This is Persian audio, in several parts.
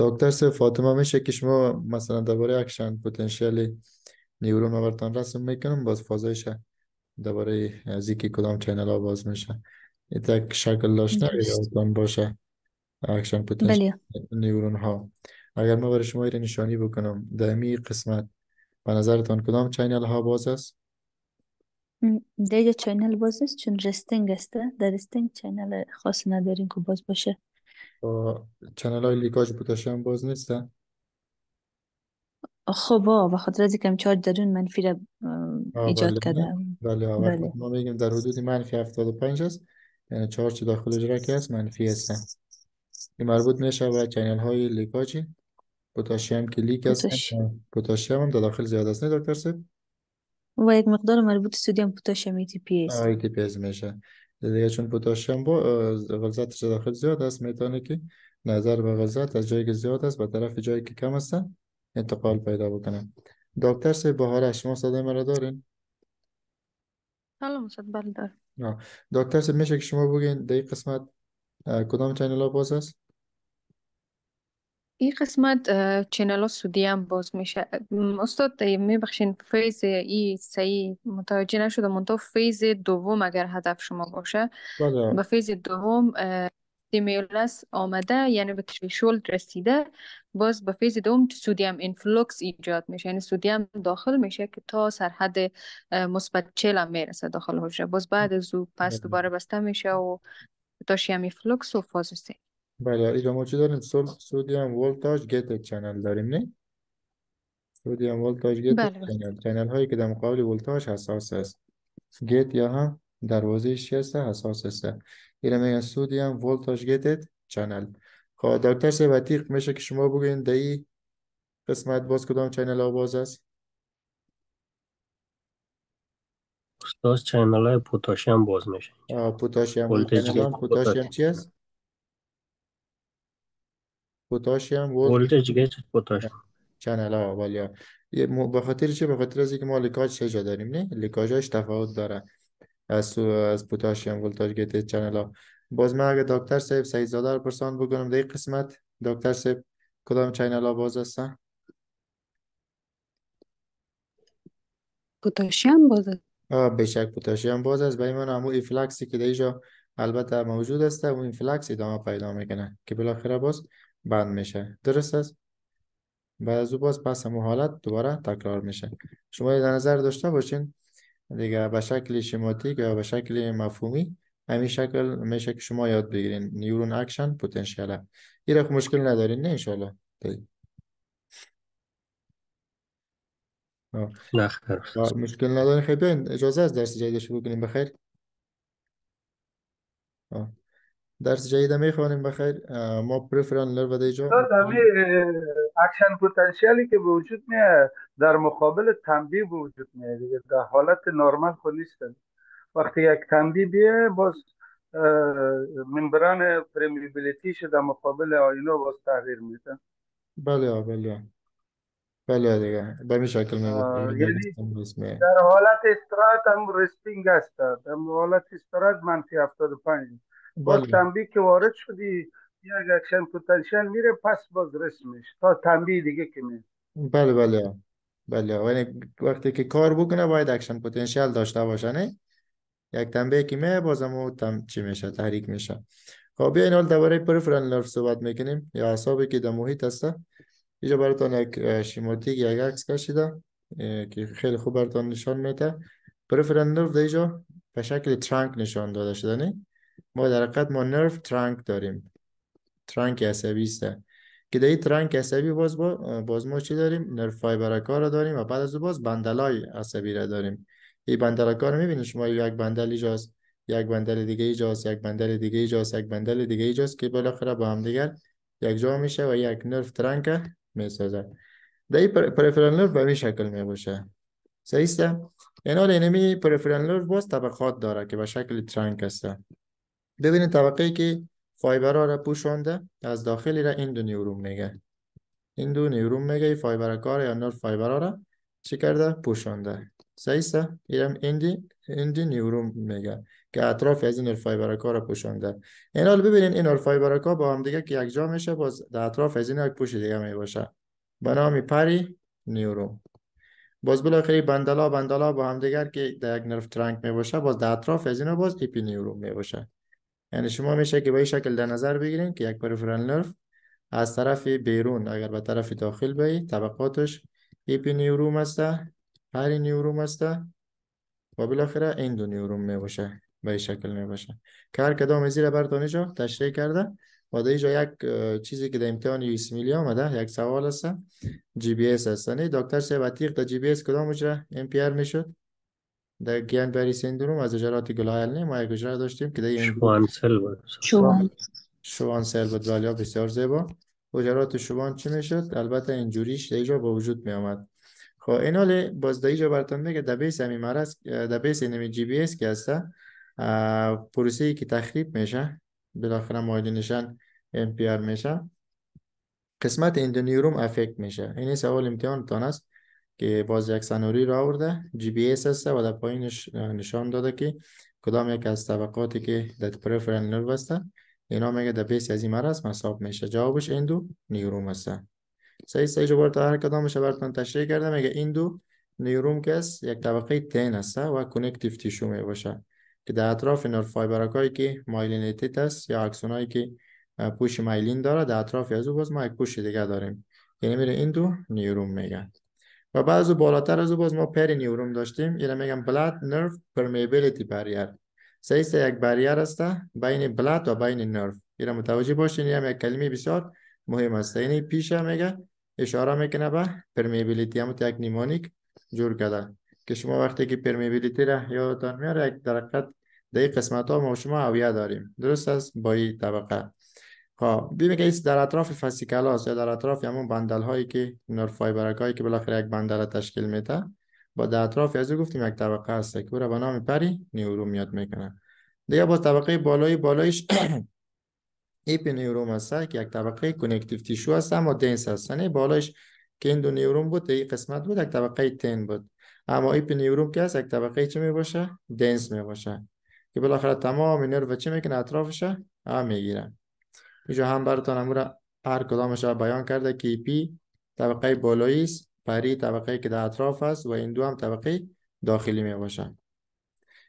دکتر سه فاطمه میشه که شما مثلا درباره اکشن پتانسیل نیورون براتون رسم میکنم باز فازایش درباره از اینکه کدام چینل ها باز میشه تک شکل داشته اون باشه اکشن پتانسیل بله. نیورون ها اگر ما برای شما نشانی بکنم در این قسمت به نظرتان کدام چینل ها باز است دیگه چینل باز است چون رستینگ است در رستینگ چینل خاص نداریم که باز باشه با چنل های لیکاژ هم باز نیستن خب و خاطر از کم چارج درون منفی را ایجاد بله، کرده بله،, بله بله ما میگیم در حدود منفی 75 است یعنی چارج داخل اجرا که است منفی هستن این مربوط میشه به چنل های لیکاژی پوتاشیم که لیک است پوتاشیم هم در داخل زیاد است نه دکتر سب. و یک مقدار مربوط سودیم پوتاشیم ای تی پی است ای تی پی میشه دیگه چون پوتاشیم با غلظت داخل زیاد است میتونه که نظر به غلظت از جایی که زیاد است به طرف جایی که کم است انتقال پیدا بکنه دکتر سی بهاره شما صدای مرا دارین سلام صد بله دکتر سی میشه که شما بگین در قسمت کدام چینل باز است این قسمت چینل سودی هم باز میشه استاد میبخشین فیز ای سعی متوجه نشده منطقه فیز دوم اگر هدف شما باشه با بله. به فیز دوم استیمیولس آمده یعنی به تریشول رسیده باز به فیز دوم سودیم انفلوکس ایجاد میشه یعنی سودیم داخل میشه که تا سرحد مثبت چل هم میرسه داخل حجره باز بعد از او پس بله. دوباره بسته میشه و تا یعنی فلوکس و فاز بله آره، ما چی داریم؟ سودیم ولتاژ گیت، چنل داریم نه؟ سودیم ولتاژ گیت، چنل چنل هایی که در مقابل ولتاژ حساس است گیت یا هم دروازه است؟ حساس است اینه میگن سودیم ولتاژ گیت چنل خب در ترس وطیق میشه که شما بگوین در این قسمت باز کدام چنل ها باز است؟ استاد چنل های پوتاشیم باز میشه پوتاشیم پوتاشیم چی است؟ پوتاشیم و ولتاژ گیج پوتاش چنل ها ولیا به خاطر چه به خاطر از اینکه ما چه شجا داریم نه لیکاژش تفاوت داره از از پوتاشیم ولتاژ گیج چنل ها باز من اگه دکتر صاحب سعید زاده رو پرسان بگم در قسمت دکتر صاحب کدام چنل ها باز هستن پوتاشیم باز آه بشک پوتاشیم باز است باید من امو ایفلکسی که دیجا البته موجود است و این ادامه پیدا میکنه که بالاخره باز بند میشه درست است بعد از او باز پس همون حالت دوباره تکرار میشه شما در نظر داشته باشین دیگه به شکل شماتیک یا به شکل مفهومی همین شکل میشه که شما یاد بگیرین نیورون اکشن پتانسیل این مشکل ندارین نه انشالله مشکل ندارین خیلی اجازه از درس جدید شروع کنیم بخیر آه. درس جدید میخوانیم بخیر ما پریفران لر و دیجا اکشن پوتنشیالی که وجود میاد در مقابل تنبیه وجود وجود دیگه. در حالت نرمال خود نیستن وقتی یک تنبیه بیه باز ممبران پریمیبیلیتیش در مقابل آینو باز تغییر میدن بله بله بله دیگه به این شکل یعنی در حالت استراحت هم رسپینگ است در حالت استراحت منفی 75 با بله. تنبیه که وارد شدی یه اکشن پتانسیل میره پس باز رسمش تا تنبیه دیگه که میره بله بله بله یعنی وقتی که کار بکنه باید اکشن پتانسیل داشته باشه نه یک تنبیه که میره بازم او تم چی میشه تحریک میشه خب بیاین حال درباره پرفرن لرف صحبت میکنیم یا اعصابی که در محیط هسته اینجا براتون یک شیماتیک یک عکس کشیده که خیلی خوب براتون نشان میده پرفرن لرف در به شکل ترانک نشان داده شده نه ما در حقیقت ما نرف ترانک داریم ترانک عصبی است که در ترانک عصبی باز باز ما چی داریم نرف فایبرکا را داریم و بعد از باز بندلای عصبی را داریم این کار رو میبینید شما یک بندل ایجاست یک بندل دیگه ایجاست یک بندل دیگه ایجاست یک بندل دیگه ایجاست که بالاخره با هم دیگر یک جا میشه و یک نرف ترانک میسازه در این پریفرال نرف به این شکل میباشه صحیح است؟ اینا اینمی پریفرال نرف باز طبقات داره که به شکل ترانک است ببینید طبقه که فایبر ها را پوشانده از داخلی را این دو نیوروم میگه این دو نیوروم میگه فایبر کار یا نور فایبر ها را چی کرده پوشانده صحیح اینم اندی اندی نیوروم میگه که اطراف از این فایبر کار پوشانده این حال ببینید این کار با هم دیگه که جا میشه باز در اطراف از این یک پوش دیگه میباشه به نام پری نیوروم باز بالاخره بندلا بندلا با هم دیگر که در یک نرف ترنک میباشه باز در اطراف از اینا باز اپی نیوروم میباشه یعنی شما میشه که به این شکل در نظر بگیرین که یک پریفرال نرف از طرف بیرون اگر به طرف داخل بایی طبقاتش ایپی نیوروم است، پری نیوروم است و بالاخره این دو نیوروم میباشه به این شکل میباشه که هر کدام زیر بر جا تشریح کرده و در اینجا یک چیزی که در امتحان یو میلی آمده یک سوال است. جی بی ایس دکتر سه تیغ در جی بی ایس کدام مجره ام پی میشد در بری سندروم از اجرات گلایل ما یک اجرات داشتیم که در شوانسل بود شوان شوانسل بود ولی بله، بسیار زیبا اجرات شوان چی میشد البته اینجوریش دیجا با وجود می آمد خب این حال باز دیجا براتون میگه در بیس همی مرس در بیس اینمی جی بی ایس که هسته پروسی که تخریب میشه بالاخره مایل نشن ام پی آر میشه قسمت اندونیوروم افکت میشه این سوال امتحان تان است که باز یک سنوری را آورده جی بی ایس هسته و در پایینش نشان داده که کدام یک از طبقاتی که در پریفرال نور هسته اینا میگه در بیس از این مرض مصاب میشه جوابش این دو نیوروم است سعی صحیح جو تا هر کدامش براتون تشریح کرده میگه این دو نیوروم که است یک طبقه تین هسته و کنکتیف تیشو می باشه که در اطراف نور فایبرکایی که مایلینیتیت است یا اکسونایی که پوش مایلین داره در اطراف از او باز ما یک پوش دیگه داریم یعنی میره این دو نیوروم میگن و بعض بالاتر از او باز ما پری نیوروم داشتیم اینا میگم بلاد نرف پرمیبیلیتی بریر سیست یک بریر است بین بلاد و بین نرف اینا متوجه باشین این هم یک کلمه بسیار مهم است یعنی پیش میگه اشاره میکنه به پرمیبیلیتی هم یک نیمونیک جور کرده که شما وقتی که پرمیبیلیتی را یادتان میاره یک درقت در این قسمت ها ما شما اویه داریم درست است با این طبقه خب ببین که در اطراف فسیکلاس یا در اطراف همون بندل هایی که نور فایبرک هایی که بالاخره یک بندل تشکیل میده با در اطراف از گفتیم یک طبقه هست که به نام پری نیورو یاد میکنه دیگه با طبقه بالای بالایش ایپی نیوروم هست که یک طبقه کنکتیو تیشو هست اما دنس هست نه بالایش که این دو نیورون بود این قسمت بود یک طبقه تن بود اما ایپی نیوروم که هست یک طبقه می باشه؟ دنس میباشه که بالاخره تمام نرو چه میکنه اطرافش هم میگیرن اینجا هم براتان امور هر کدامش را بیان کرده که پی طبقه بالایی است پری طبقه که در اطراف است و این دو هم طبقه داخلی می باشند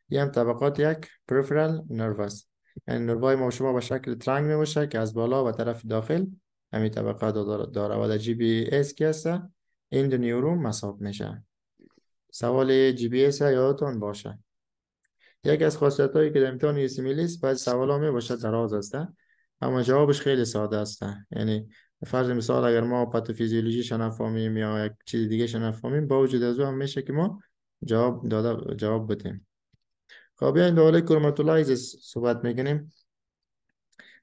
این هم طبقات یک پریفرال نرو است یعنی نروای ما شما به شکل ترنگ می باشه که از بالا و طرف داخل همین طبقه داره و در جی بی اس که هست این دو نیورون مساب میشه سوال جی بی اس یادتون باشه یکی از خاصیت هایی که در امتحان یوسیمیلیس بعد سوال ها می باشه دراز هسته اما جوابش خیلی ساده است یعنی فرض مثال اگر ما پاتوفیزیولوژی نفهمیم یا یک چیز دیگه نفهمیم با وجود از او هم میشه که ما جواب داده جواب بدیم خب بیاین دوله کروماتولایزس صحبت میکنیم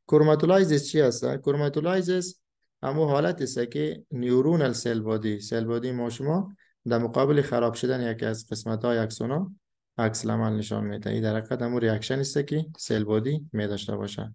کروماتولایزس چی هست کروماتولایزس همو حالت است که نیورونال سل بادی سل بادی ما شما در مقابل خراب شدن یکی از قسمت های ها عکس العمل نشان میده این در حقیقت هم ریاکشن است که سل بادی می داشته باشه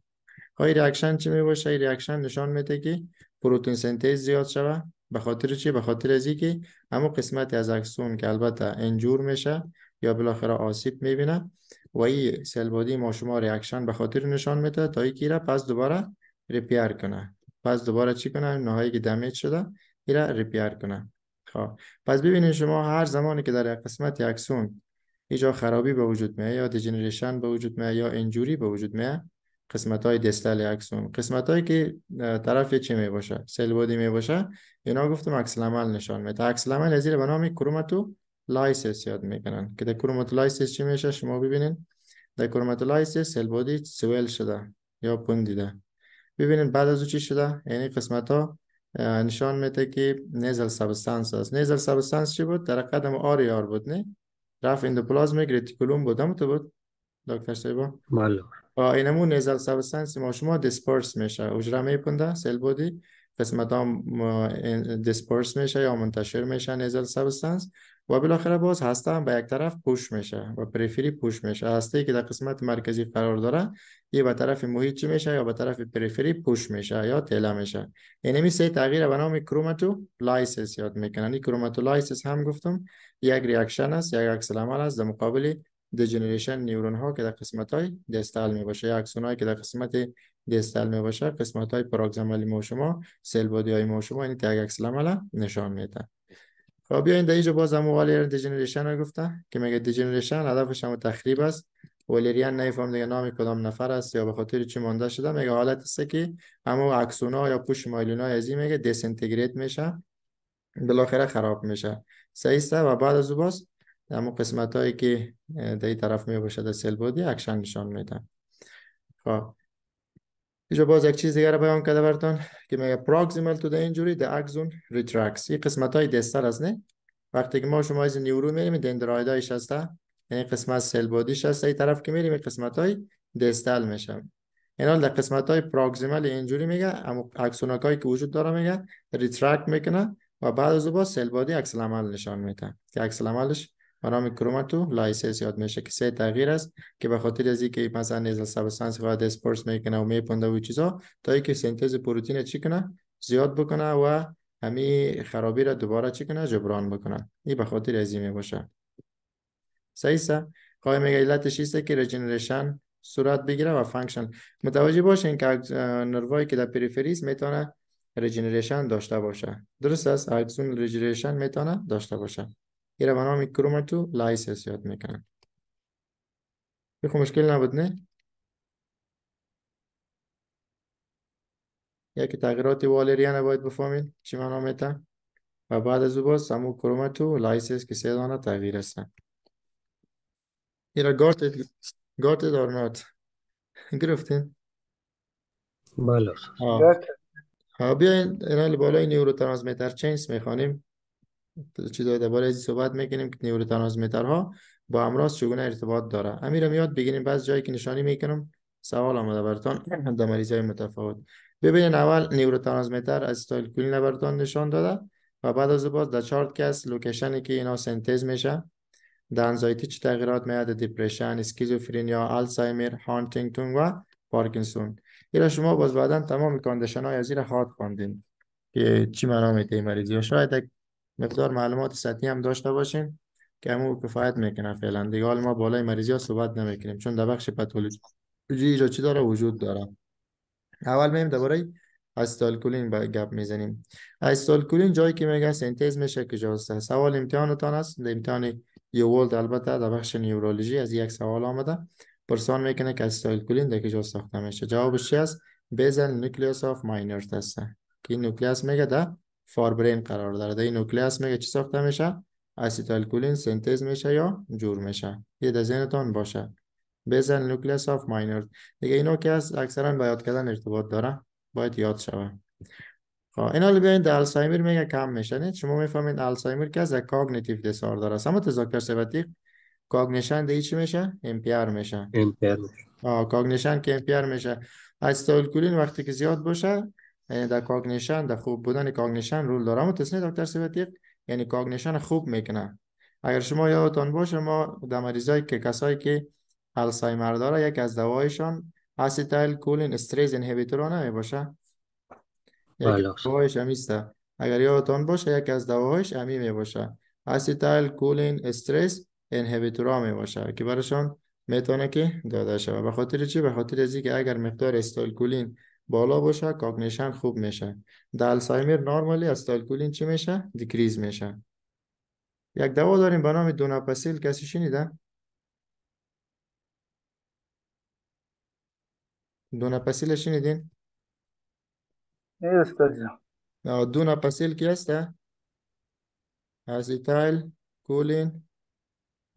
های ریاکشن چی میباشه های ریاکشن نشان میده که پروتون سنتز زیاد شده. به خاطر چی به خاطر از اینکه اما قسمت از اکسون که البته انجور میشه یا بالاخره آسیب میبینه و این سلبادی ما شما ریاکشن به خاطر نشان میده تا اینکه را پس دوباره ریپیر کنه پس دوباره چی کنه نهایی که دمیج شده را ریپیر کنه خب پس ببینید شما هر زمانی که در قسمت اکسون اینجا خرابی به وجود میه یا دیجنریشن به وجود میه یا انجوری به وجود میه قسمت های دستل اکسون قسمت هایی که طرف چی می باشه سل بودی می باشه اینا گفتم عکس عمل نشان میده عکس عمل از به نام کروماتو لایسس یاد میکنن که در کروماتو لایسیس چی میشه شما ببینین در کروماتو لایسس سل بودی سویل شده یا پندیده ببینین بعد از او چی شده یعنی قسمت ها نشان میده که نیزل سبستانس است نیزل سبستانس چی بود در قدم آر بود نه رفت اندوپلازمیک رتیکولوم بود هم تو بود دکتر سیبا اینمو نیزل سبستانسی ما شما دیسپرس میشه اجرا میپنده سل بودی قسمت هم دیسپرس میشه یا منتشر میشه نیزل سبستانس و بالاخره باز هسته هم به یک طرف پوش میشه و پریفری پوش میشه هسته که در قسمت مرکزی قرار داره یه به طرف محیط میشه یا به طرف پریفری پوش میشه یا تله میشه اینه سه تغییر به نام کروماتو لایسیس یاد میکنن این کروماتو لایسیس هم گفتم یک ریاکشن است یک عکس العمل است در مقابل دیجنریشن نیورون ها که در قسمت های دستال می باشه یا اکسون هایی که در قسمت دستال می باشه قسمت های پراگزامالی ما شما سل بادی های ما شما یعنی تگ عکس العمل نشان میده خب بیاین در اینجا باز هم والیر دژنریشن ها گفته که میگه دیجنریشن هدفش هم تخریب است نه نیفهم دیگه نام کدام نفر است یا به خاطر چی مانده شده میگه حالت است که اما اکسونا یا پوش مایلونا از این میگه میشه بالاخره خراب میشه سعیسته و بعد از او باز اما قسمت هایی که در این طرف می باشد سل بودی اکشن نشان میدن خب اینجا باز یک چیز دیگر رو بیان کرده برتون که میگه پراکسیمال تو the اینجوری the axon retracts این قسمت های دستر است نه وقتی که ما شما از نیورو میریم دندراید هایش هسته یعنی قسمت سل بودیش هست این طرف که میریم قسمت های دستل میشه این حال در قسمت های پراکسیمال اینجوری میگه اما اکسوناک که وجود داره میگه ریترکت میکنه و بعد از با سل بادی عکس عمل نشان میده که عکس عملش برام کروماتو لایسنس یاد میشه که سه تغییر است که به خاطر از اینکه مثلا نیزل سبستانس خواهد اسپورس میکنه و میپنده و چیزا تا اینکه سنتز پروتئین چی کنه زیاد بکنه و همی خرابی را دوباره چی کنه جبران بکنه این به خاطر از این میباشه سایسا سه قایم علتش که رجنریشن صورت بگیره و فانکشن متوجه باشین که نروایی که در پریفریز میتونه رجنریشن داشته باشه درست است اکسون رجنریشن میتونه داشته باشه یه روانه هم تو لایسس یاد میکنن بخو مشکل نبود نه یکی تغییرات والریانه باید بفهمید چی معنا میته و بعد از او باز همو کروماتو لایسس که سه دانه تغییر هستن ایرا گارت گارت نات گرفتین بله ها بیاین اینا بالای نیورو ترانسمیتر چینس میخوانیم دوباره درباره صحبت میکنیم که ها با امراض چگونه ارتباط داره امیرم یاد بگیریم بعض جایی که نشانی میکنم سوال آمده براتون در مریض های متفاوت ببینین اول از استایل کلین براتون نشان داده و بعد از باز در چارت کس لوکیشنی که اینا سنتز میشه در انزایتی چه تغییرات میاد دیپرشن اسکیزوفرنیا آلزایمر هانتینگتون و پارکینسون ایرا شما باز بعدا تمام کاندیشن های از زیر خواندین که چی منامه تیماریزی و شاید مقدار معلومات سطحی هم داشته باشین که امو کفایت میکنه فعلا دیگه حال ما بالای مریضی ها صحبت نمیکنیم چون در بخش پاتولوژی ایجا چی داره وجود داره اول میم برای استالکولین با گپ میزنیم استالکولین جایی که میگه سنتز میشه که جاسته سوال امتحانتان است در امتحان یوولد البته در بخش نیورولوژی از یک سوال آمده پرسان میکنه که استالکولین در کجا ساخته میشه جوابش چی است بیزل نوکلیوس آف ماینورت است که این نوکلیوس میگه برین قرار داره در این نوکلیاس میگه چی ساخته میشه کولین سنتز میشه یا جور میشه یه در ذهنتان باشه بزن نوکلیاس آف ماینر دیگه اینو که از اکثرا با یاد کردن ارتباط داره باید یاد شوه خب اینا رو بیاین در میگه کم میشه شما میفهمین آلزایمر که از کاگنیتیو دسار داره اما تذاکر سبتی کاگنیشن دیگه چی میشه ار میشه ار آه کاگنیشن که ار میشه کولین وقتی که زیاد باشه یعنی در کاگنیشن در خوب بودن کاگنیشن رول داره اما تسنی دکتر سبتیق یعنی کاگنیشن خوب میکنه اگر شما یادتان باشه ما در مریضایی که کسایی که آلزایمر داره یک از دوایشان اسیتایل کولین استریز انهیبیتور نمی باشه یعنی بله. دوایش همیسته اگر یادتان باشه یک از دوایش همی می باشه اسیتایل کولین استرس ها می باشه که برایشان میتونه که داده شده به خاطر چی به خاطر از که اگر مقدار استایل کولین بالا باشه کاگنیشن خوب میشه در نورمالی نارمالی استالکولین چی میشه دیکریز میشه یک دوا داریم به نام دوناپاسیل کسی شنیده دوناپاسیل شنیدین دوناپاسیل کی است ازیتایل کولین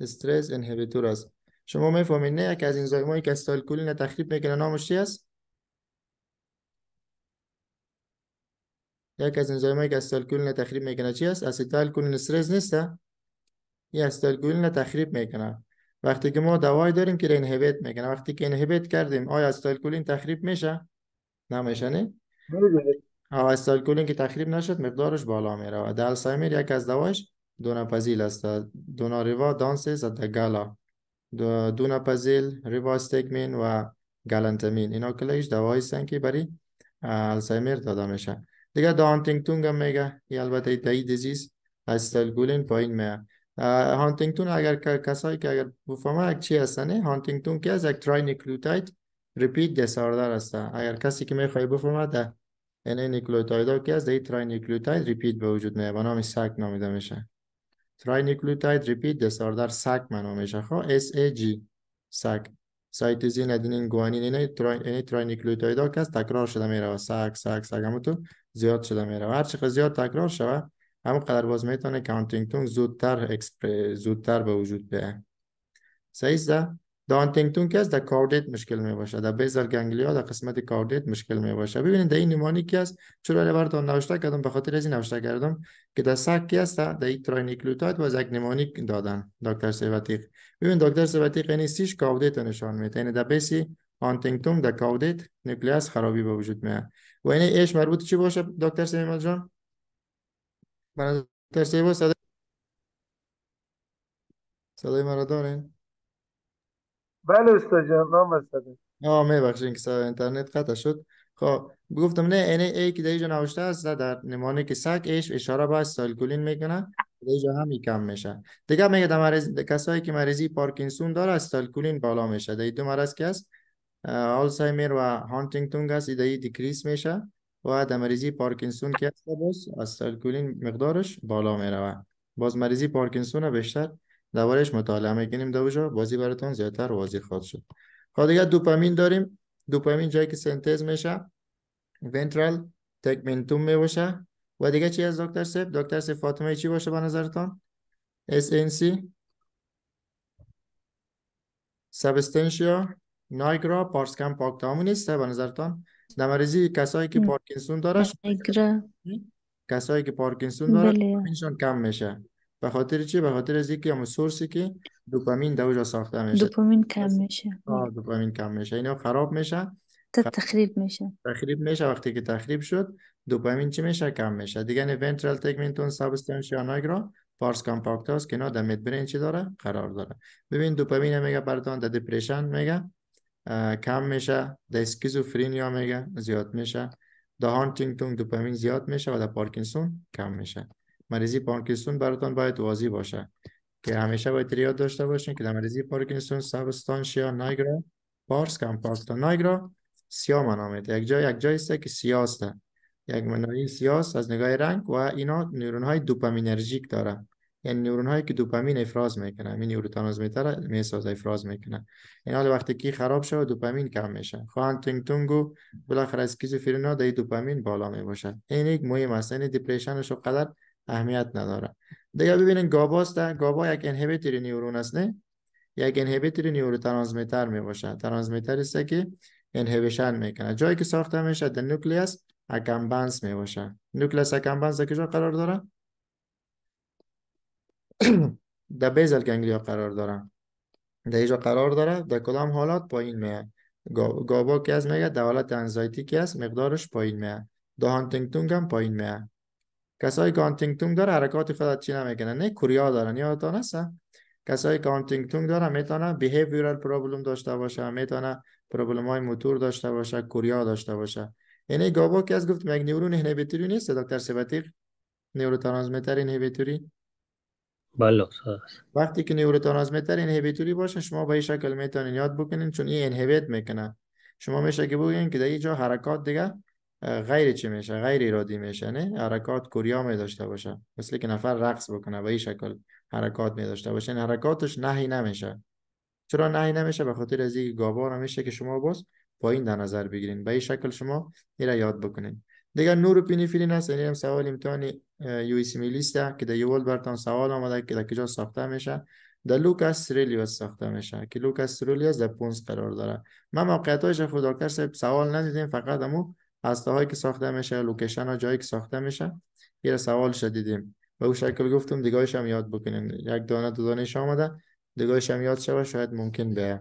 استرس انهیبیتور است شما میفهمین نه یک از این زایمایی که استایل کولین تخریب میکنه نامش چی است یک از انزایم که استالکولین تخریب میکنه چی است استالکولین استرز نیست یا استالکولین تخریب میکنه وقتی که ما دوای داریم که اینهیبیت میکنه وقتی که اینهیبیت کردیم آیا استالکولین تخریب میشه نمیشه نه او استالکولین که تخریب نشد مقدارش بالا میره و در سایمیر یک از دواش دوناپازیل است دوناریوا دانسیس و گالا دوناپازیل ریواستگمین و گالانتامین اینا کلیش دوایی است که برای الزایمر داده میشه دیگه هم میگه یا البته تایی دیزیز استال گولین پایین میه هانتینگتون اگر کسایی که اگر بفهمه یک چی هانتینگ هانتینگتون که از یک ترای نیکلوتاید ریپیت دساردار است اگر کسی که میخوای بفهمه ده این نیکلوتایدا که از دی ترای نیکلوتاید ریپیت به وجود میاد به نام سک نامیده میشه ترای نیکلوتاید ریپیت دساردار سک معنا میشه خو خب، اس ای جی سک سایتوزین ادینین گوانین اینا تراین یعنی اینا نیکلوتیدا که تکرار شده میره و سگ سگ سگ هم تو زیاد شده میره و هر که زیاد تکرار شوه هم قدر باز میتونه کانتینگتون زودتر اکسپر... زودتر به وجود سعی ده، دانتینگتون که از در کاردیت مشکل می باشه در گنگلی گنگلیا در قسمت کاردیت مشکل می باشه ببینید در این نمانی که است چرا را براتون نوشته کردم به خاطر از این نوشته کردم که در سک که است در یک تراینیکلوتاید و از یک نمانی دادن دکتر سیواتیق ببین دکتر سیواتیق این یعنی سیش کاردیت نشان میده یعنی در بیسی آنتینگتون در کاردیت نکلیاس خرابی با وجود می و یعنی مربوط چی باشه دکتر دکتر صدای صدای بله استاد جان نام آه میبخشین که سر اینترنت قطع شد خب گفتم نه اینه ای که در اینجا نوشته است در نمونه که سک ایش اشاره به سالکولین میکنه در اینجا هم کم میشه دیگه میگه در مرز... کسایی که مریضی پارکینسون داره سالکولین بالا میشه در دو مرض که است آلزایمر و هانتینگتون است ایده دیکریس میشه و در مریضی پارکینسون که هست باز مقدارش بالا میره باز مریضی پارکینسون بیشتر دوبارهش مطالعه میکنیم دوجا بازی براتون زیادتر واضح خواهد شد خواهد خب دیگه دوپامین داریم دوپامین جایی که سنتز میشه ونترال تکمینتوم میباشه و دیگه چی از دکتر سیب دکتر سیب فاطمه چی باشه به نظرتان SNC سبستنشیا نایگرا پارسکم پاکتامو نیست به نظرتان در کسایی که پارکینسون داره کسایی که پارکینسون داره بله. کم میشه به خاطر چی به خاطر از یکی سورسی که دوپامین دوجا ساخته میشه دوپامین کم میشه دوپامین کم میشه اینا خراب میشه تخریب میشه تخریب میشه وقتی که تخریب شد دوپامین چی میشه کم میشه دیگه نه ونترال تگمنتون سابستانس یا نایگرا پارس کامپاکت که نه در برین چی داره قرار داره ببین دوپامین میگه برتون در دپرشن میگه کم میشه در اسکیزوفرینیا میگه زیاد میشه در هانتینگتون دوپامین زیاد میشه و در پارکینسون کم میشه مریضی پارکینسون براتون باید واضح باشه که همیشه باید یاد داشته باشین که در مریضی پارکینسون سابستانشیا نایگرا پارس کمپاکتا نایگرا سیا منامید یک جای یک جای است که سیاسته یک منوی سیاس از نگاه رنگ و اینا نورون های دوپامینرژیک داره یعنی نورون هایی که دوپامین افراز میکنه این نیوروترانسمیتر میساز افراز میکنه این حال وقتی که خراب شد دوپامین کم میشه خواهن تونگ تونگو بالاخره از کیزوفرنا دای دوپامین بالا میباشه این یک مهم است این یعنی شو قدر اهمیت نداره دیگه ببینین گابا است گابا یک انهیبیتور نیورون است نه یک نیورو ترانسمیتر می باشه ترانسمیتر است که انهیبیشن میکنه جایی که ساخته میشه در نوکلیوس اکمبنس می باشه نوکلیوس اکمبنس کجا قرار داره در بیزل گنگلیا قرار داره در اینجا قرار داره در کدام حالات پایین میه گابا که از میگه در حالت انزایتی است مقدارش پایین میاد در تونگ هم پایین میاد کسای کانتینگتون داره حرکات خودت چی نمیکنه نه کوریا دارن یا هست کسای کانتینگتون آنتینگتون دارن میتونن بیهیویرال پرابلم داشته باشه میتونه پرابلم های موتور داشته باشه کوریا داشته باشه یعنی گابا که از گفت مگ نیورون اینهیبیتوری نیست دکتر سبتیق نیوروترانسمیتر اینهیبیتوری بله وقتی که نیوروترانسمیتر اینهیبیتوری باشه شما به این شکل میتونین یاد بکنین چون این انهیبیت میکنه شما میشه که بگین که در اینجا حرکات دیگه غیر چی میشه غیر ارادی میشنه حرکات کوریا می داشته باشه مثل که نفر رقص بکنه و این شکل حرکات می داشته باشه این یعنی حرکاتش نهی نمیشه چرا نهی نمیشه به خاطر از اینکه گابا میشه که شما باز پایین در نظر بگیرین به این شکل شما این را یاد بکنین دیگر نور پینیفرین است یعنی هم سوال امتحان یو اس میلی که در یول برتون سوال آمده که در کجا ساخته میشه در لوکاس ریلیوس ساخته میشه که لوکاس ریلیوس در پونس قرار داره ما موقعیتاش خود سوال ندیدیم فقط امو هسته هایی که ساخته میشه لوکیشن ها جایی که ساخته میشه یه سوال شدیدیم. به اون شکل گفتم دیگاهش هم یاد بکنیم یک دانه دو دانش آمده دیگاهش هم یاد شود شاید ممکن به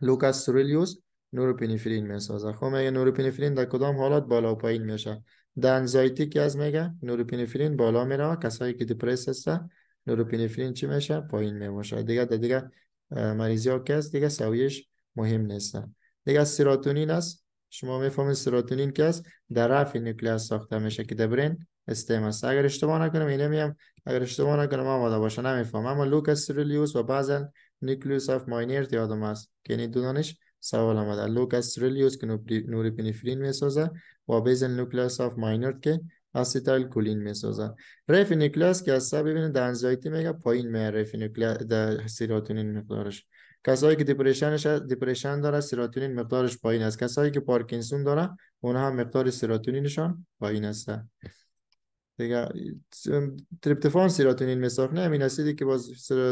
لوکاس سوریلیوس نوروپینفرین میسازه خب میگه نوروپینفرین در کدام حالات بالا و پایین میشه در انزایتی که از میگه نوروپینفرین بالا میره کسایی که دپرس هسته نوروپینفرین چی میشه پایین میماشه دیگه در دیگه مریضی ها که دیگه سویش مهم نیست دیگه سیراتونین است شما فهمید سروتونین که از در نوکلئوس ساخته میشه که در برین استم است اگر اشتباه نکنم اینه میم اگر اشتباه نکنم آماده باشه نمیفهم اما لوکاس و بعضا نکلیوس آف ماینرت یادم است که این دو دانش سوال آمده لوکاس سیریلیوس که نوری می میسازه و بعضا نکلیوس آف ماینرت که استایل کولین سازه رف نیکلیوس که از ببینید انزایتی میگه پایین میاد ریف در سروتونین مقدارش کسایی که دپرشنش دپرشن داره سیروتونین مقدارش پایین است کسایی که پارکینسون داره اونها هم مقدار سیروتونینشان پایین است دیگه تریپتوفان سیروتونین نه امین اسیدی که باز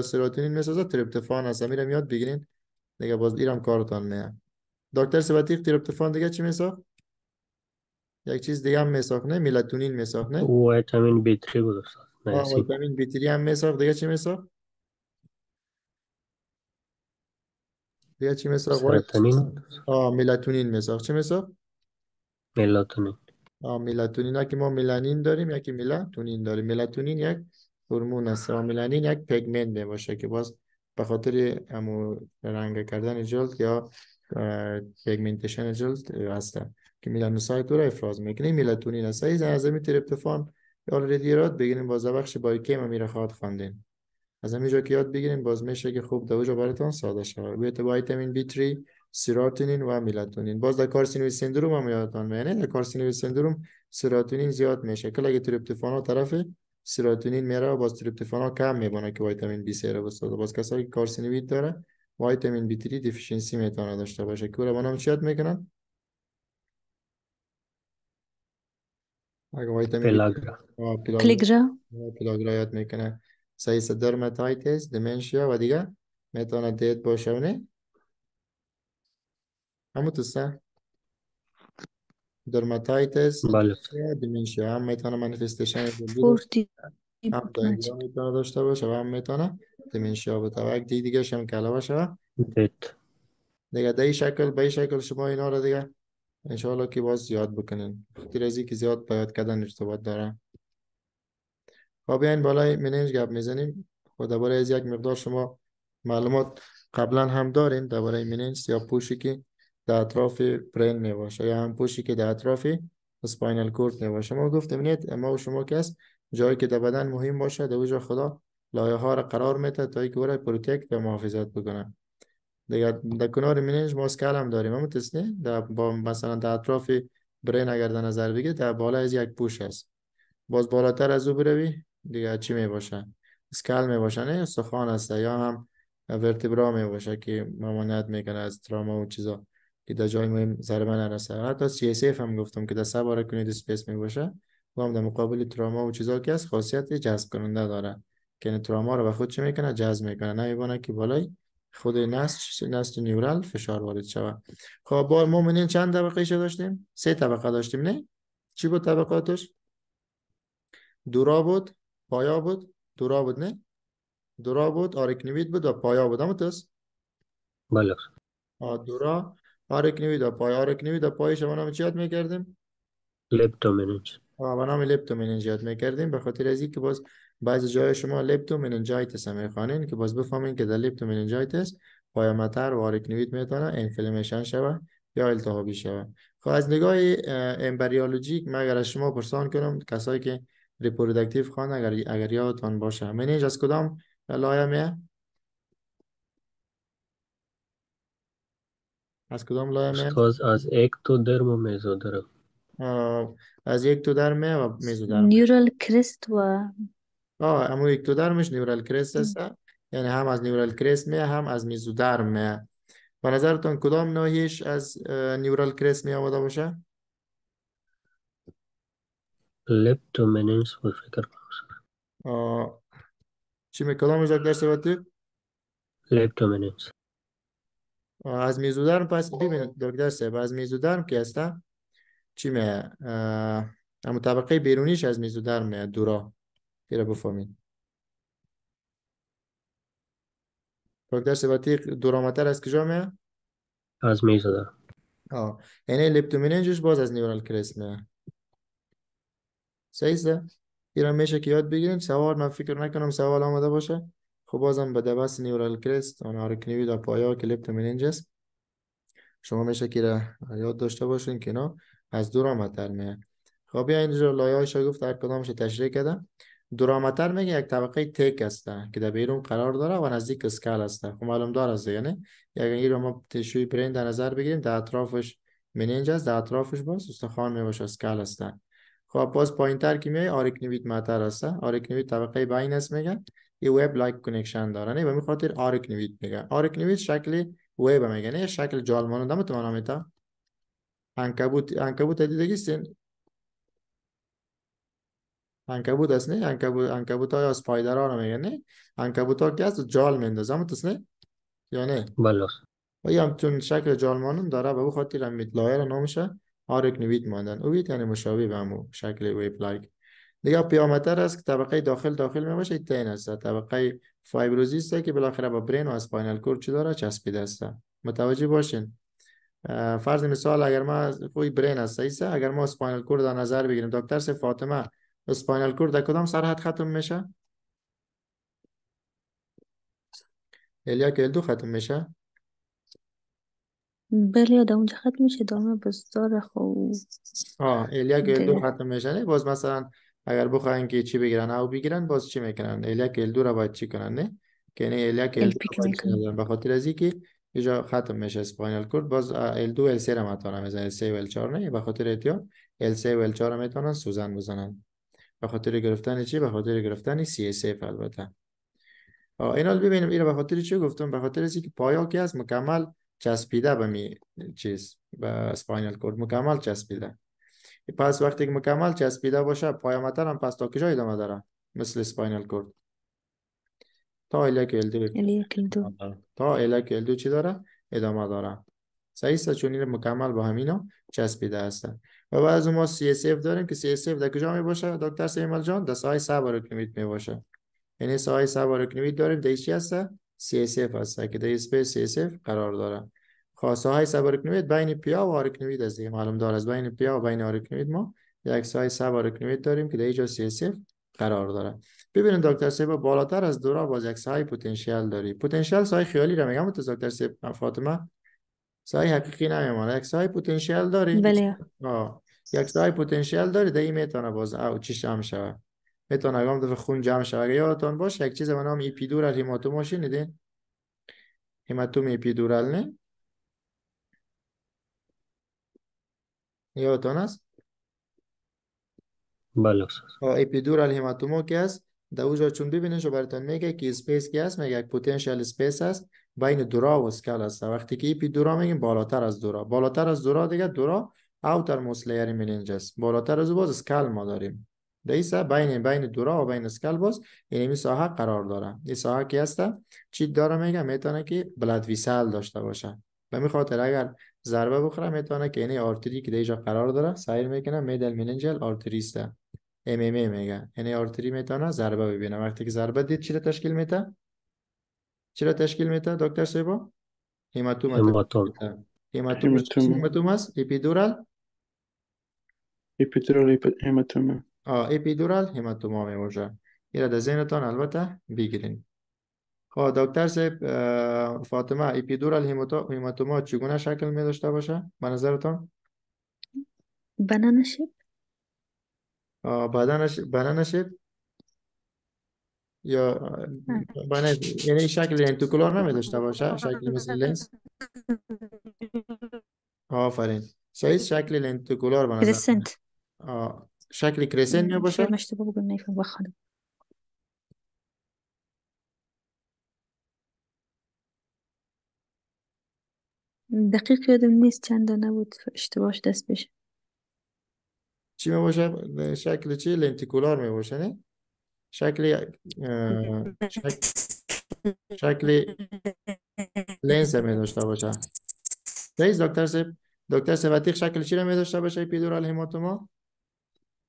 سیروتونین میسازه تریپتوفان است میرم یاد بگیرین دیگه باز ایرم کارتان میاد دکتر سبتی تریپتوفان دیگه چی میساخت یک چیز دیگه هم میساخت نه میلاتونین میساخت نه ویتامین B3 بود استاد ویتامین B3 هم میساخت دیگه چی میساخت یا چی مساق آه ملاتونین مساق چه مساق ملاتونین آه میلاتونین که ما ملانین داریم یکی ملاتونین داریم ملاتونین یک هورمون است و ملانین یک پیگمنت باشه که باز به خاطر امو رنگ کردن جلد یا پیگمنتشن جلد هستن که میلانوسایت رو افراز میکنه میلاتونین است از زمین تریپتوفان یا ردیرات بگیریم باز بخش بایکیم میره خواهد خواندین از همینجا که یاد بگیریم باز میشه که خوب دوجا براتون ساده شود بیت ویتامین B3 سیراتونین و میلاتونین باز در کارسینوی سندروم هم یادتان میانه یعنی در کارسینوی سندروم سیراتونین زیاد میشه که اگه تریپتوفان ها طرف سیراتونین میره و باز تریپتوفان ها کم میبونه که ویتامین B3 رو بسازه باز کسایی که کارسینوی داره ویتامین B3 دیفیشنسی میتونه داشته باشه که اونم هم چیاد میکنن اگه ویتامین پلاگرا پلاگرا یاد میکنه سایس درماتایتیس دیمنشیا و دیگه میتونه دید باشه و همون تو درماتایتیس بله دیمنشیا هم میتونه منفستشن هم دایگرام میتونه داشته باشه و هم میتونه دیمنشیا بوده و یک دیگه شم کلا باشه دیگه دی شکل به شکل شما اینا رو دیگه انشاءالله که باز زیاد بکنین خیلی که زیاد باید کردن ارتباط داره و بیاین بالای مننج گپ میزنیم و خب درباره از یک مقدار شما معلومات قبلا هم دارین درباره مننج یا پوشی که در اطراف برین می باشه یا هم پوشی که در اطراف اسپاینال کورد می باشه ما گفتیم نیت اما و شما کس جایی که در بدن مهم باشه در وجه خدا لایه ها را قرار میده تا اینکه برای پروتکت به محافظت بکنه دیگر در کنار مننج ما اسکل هم داریم اما تسنی در با مثلا در اطراف برین اگر در نظر بگیر در بالا از یک پوش است باز بالاتر از او بروی دیگه چی می باشن اسکل می باشن استخوان هست یا هم ورتبرا می باشه که ممانعت میکنه از تراما و چیزا که در جای مهم ضربه نرسه حتی سی اس هم گفتم که در سباره کنید اسپیس می باشه و هم در مقابل تراما و چیزا که از خاصیت جذب کننده داره که تراما رو به خود چه میکنه جذب میکنه نه که بالای خود نسج نسج نیورال فشار وارد شوه خب با مؤمنین چند طبقه ایش داشتیم سه طبقه داشتیم نه چی بود طبقاتش دورا بود پایا بود دورا بود نه دورا بود آرک نوید بود و پایا بود اما تست بله دورا آرک نوید و پایا آرک نوید و پایش شما نام چی یاد میکردیم لپتومینج به نام لپتومینج یاد میکردیم به خاطر از که باز بعض جای شما لپتومینجایتس هم میخوانین که باز بفهمین که در پایا متر و آرک نوید میتونه انفلمیشن شوه یا التهابی شوه خب از نگاه امبریالوجیک مگر از شما پرسان کنم کسایی که ریپرودکتیو خان اگر اگر یادتان باشه منیج از کدام لایه از کدام لایه از یک تو درم میزو درم از یک تو در می و میزو در نیورال کرست و آه امو یک تو درمش نیورال کرست است یعنی هم از نیورال کرست می هم از میزو در می به نظرتون کدام ناهیش از نیورال کرست می آمده باشه left dominance فکر کنم سر چی میکنم از در سواتی؟ Left از میزودرم پس بیم دکتر سه از میزودرم که هستم چی می اما طبقه بیرونیش از میزودرم دورا گیره بفهمین دکتر سباتی دورامتر از کجا می؟ از میزودرم آه یعنی لپتومیننجش باز از نیورال کرس می سیسه ایران میشه که یاد بگیریم سوال من فکر نکنم سوال آمده باشه خب بازم به دبس نیورال کرست آنارکنیوی در پایا کلیپت مننجس شما میشه که را یاد داشته باشین که اینا از دور آمدتر میه خب بیا اینجا لایه هایش گفت هر کدامش تشریح کرده دوراماتر میگه یک طبقه تک هسته که در بیرون قرار داره و نزدیک اسکل هسته خب معلوم دار هسته یعنی اگر این رو ما تشوی برین در نظر بگیریم در اطرافش منینج هست در اطرافش باز استخوان میباشه اسکل هسته و باز پایین تر که میای نوید مطر آریک نوید طبقه بین است میگه ای وب لایک کنکشن داره نه به می خاطر آرکنویت میگه آرکنویت شکل وب میگه نه شکل جالمانو دم تو نامیتا انکبوت انکبوت دیده گیستین انکبوت است نه انکبوت انکبوت های اسپایدر ها رو میگه نه انکبوت ها که از جال میندازه هم نه یا نه بله و هم تون شکل جالمانون داره به خاطر هم میتلایه رو هارک نوید ماندن اوید یعنی مشابه به همو شکل ویب لایک دیگه پیامتر است که طبقه داخل داخل می باشه تین است طبقه فایبروزیست که بالاخره با برین و اسپاینال کورد چه داره چسبیده است متوجه باشین فرض مثال اگر ما کوئی برین است ایسا اگر ما اسپاینال کورد در نظر بگیریم دکتر سه فاطمه اسپاینال کورد در کدام سرحد ختم میشه الیا که دو ختم میشه بله ده اونجا ختم میشه دامه بسیار خوب آه ایلیا گلدو ده. بله. ختم میشنه باز مثلا اگر بخواین که چی بگیرن او بگیرن باز چی میکنن ایلیا گلدو را باید چی کنن نه که نه ایلیا گلدو را باید بخاطر از اینکه اینجا ختم میشه اسپاینال کورد باز ال دو ال سی را میتونن بزنن ال سی و ال چار نه بخاطر ایتیا اتیان ال و ال چار را میتونن سوزن بزنن بخاطر گرفتن چی بخاطر گرفتن سی اس اف البته اینال ببینیم اینو بخاطر چی گفتم بخاطر خاطر اینکه پایا که از مکمل چسبیده به می چیز به سپاینال کورد مکمل چسبیده پس وقتی که مکمل چسبیده باشه پایامتر هم پس تا کجا ادامه داره مثل سپاینال کورد تا الیک الدو تا الیک الدو چی داره ادامه داره صحیح است چون این مکمل با همینا چسبیده هست و بعد اون ما سی اس اف داریم که سی اس اف در کجا می باشه دکتر سیمال جان در سبارو کمیت می باشه یعنی سبارو کمیت داریم در چی CSF که در اسپیس CSF قرار داره. خاصه های سب آرکنوید بین پیا و آرکنوید از دیگه معلوم دار از بین پیا و بین آرکنوید ما یک های سب آرکنوید داریم که در اینجا CSF قرار داره ببینید دکتر سیب بالاتر از دورا باز یک سای پتانسیل داری پتانسیل سای خیالی را میگم تو دکتر سیب فاطمه سای حقیقی نمیمونه یک سای پتانسیل داری بله آه. یک سای پتانسیل داری ده میتونه باز او چی هم شود میتونه بتون دفعه خون جمع شد اگه یادتان باشه یک چیز به نام ایپیدورال هیماتوما شنیدین هیماتوم ایپی دورال نه یادتان هست؟ بله خب، هیماتوم ها که هست در اوجا چون ببینین براتان میگه که اسپیس که هست میگه یک پوتنشیل سپیس هست بین دورا و اسکل است وقتی که ایپی دورا میگیم بالاتر از دورا بالاتر از دورا دیگه دورا اوتر موسلیری لایری بالاتر از باز اسکل ما داریم دیسا بین بین دورا و بین اسکل باز یعنی می ساحه قرار داره این ساحه کی هسته چی داره میگه میتونه که بلد ویسل داشته باشه به می خاطر اگر ضربه بخوره میتونه که یعنی آرتری که دیجا قرار داره سایر میکنه میدل میننجل آرتریسته ام ام میگه یعنی آرتری میتونه ضربه ببینه وقتی که ضربه دید چی تشکیل میده چرا تشکیل میده دکتر سیبا هیماتوم هیماتوم هیماتوم اپیدورال اپیدورال هیماتوم اپیدورال هیماتوما میموجه این را در ذهنتان البته بگیرین خب دکتر صاحب فاطمه اپیدورال هیماتوما چگونه شکل می داشته باشه به نظرتان بنا شیپ بنا نشید یا بنا یعنی شکل انتوکولار نمی داشته باشه شکل مثل لنز آفرین سایز شکل لنتیکولار بنا شکل کرسن می باشد اشتباه بگم نیفهم بخوانم دقیق یادم نیست چند دانه بود اشتباهش دست بشه چی می باشه شکل چی لنتیکولار می باشه نه شکل شکل لنز می داشته باشه نه؟ دکتر سب دکتر سبتیق شکل چی رو می داشته باشه پیدورال هیماتوما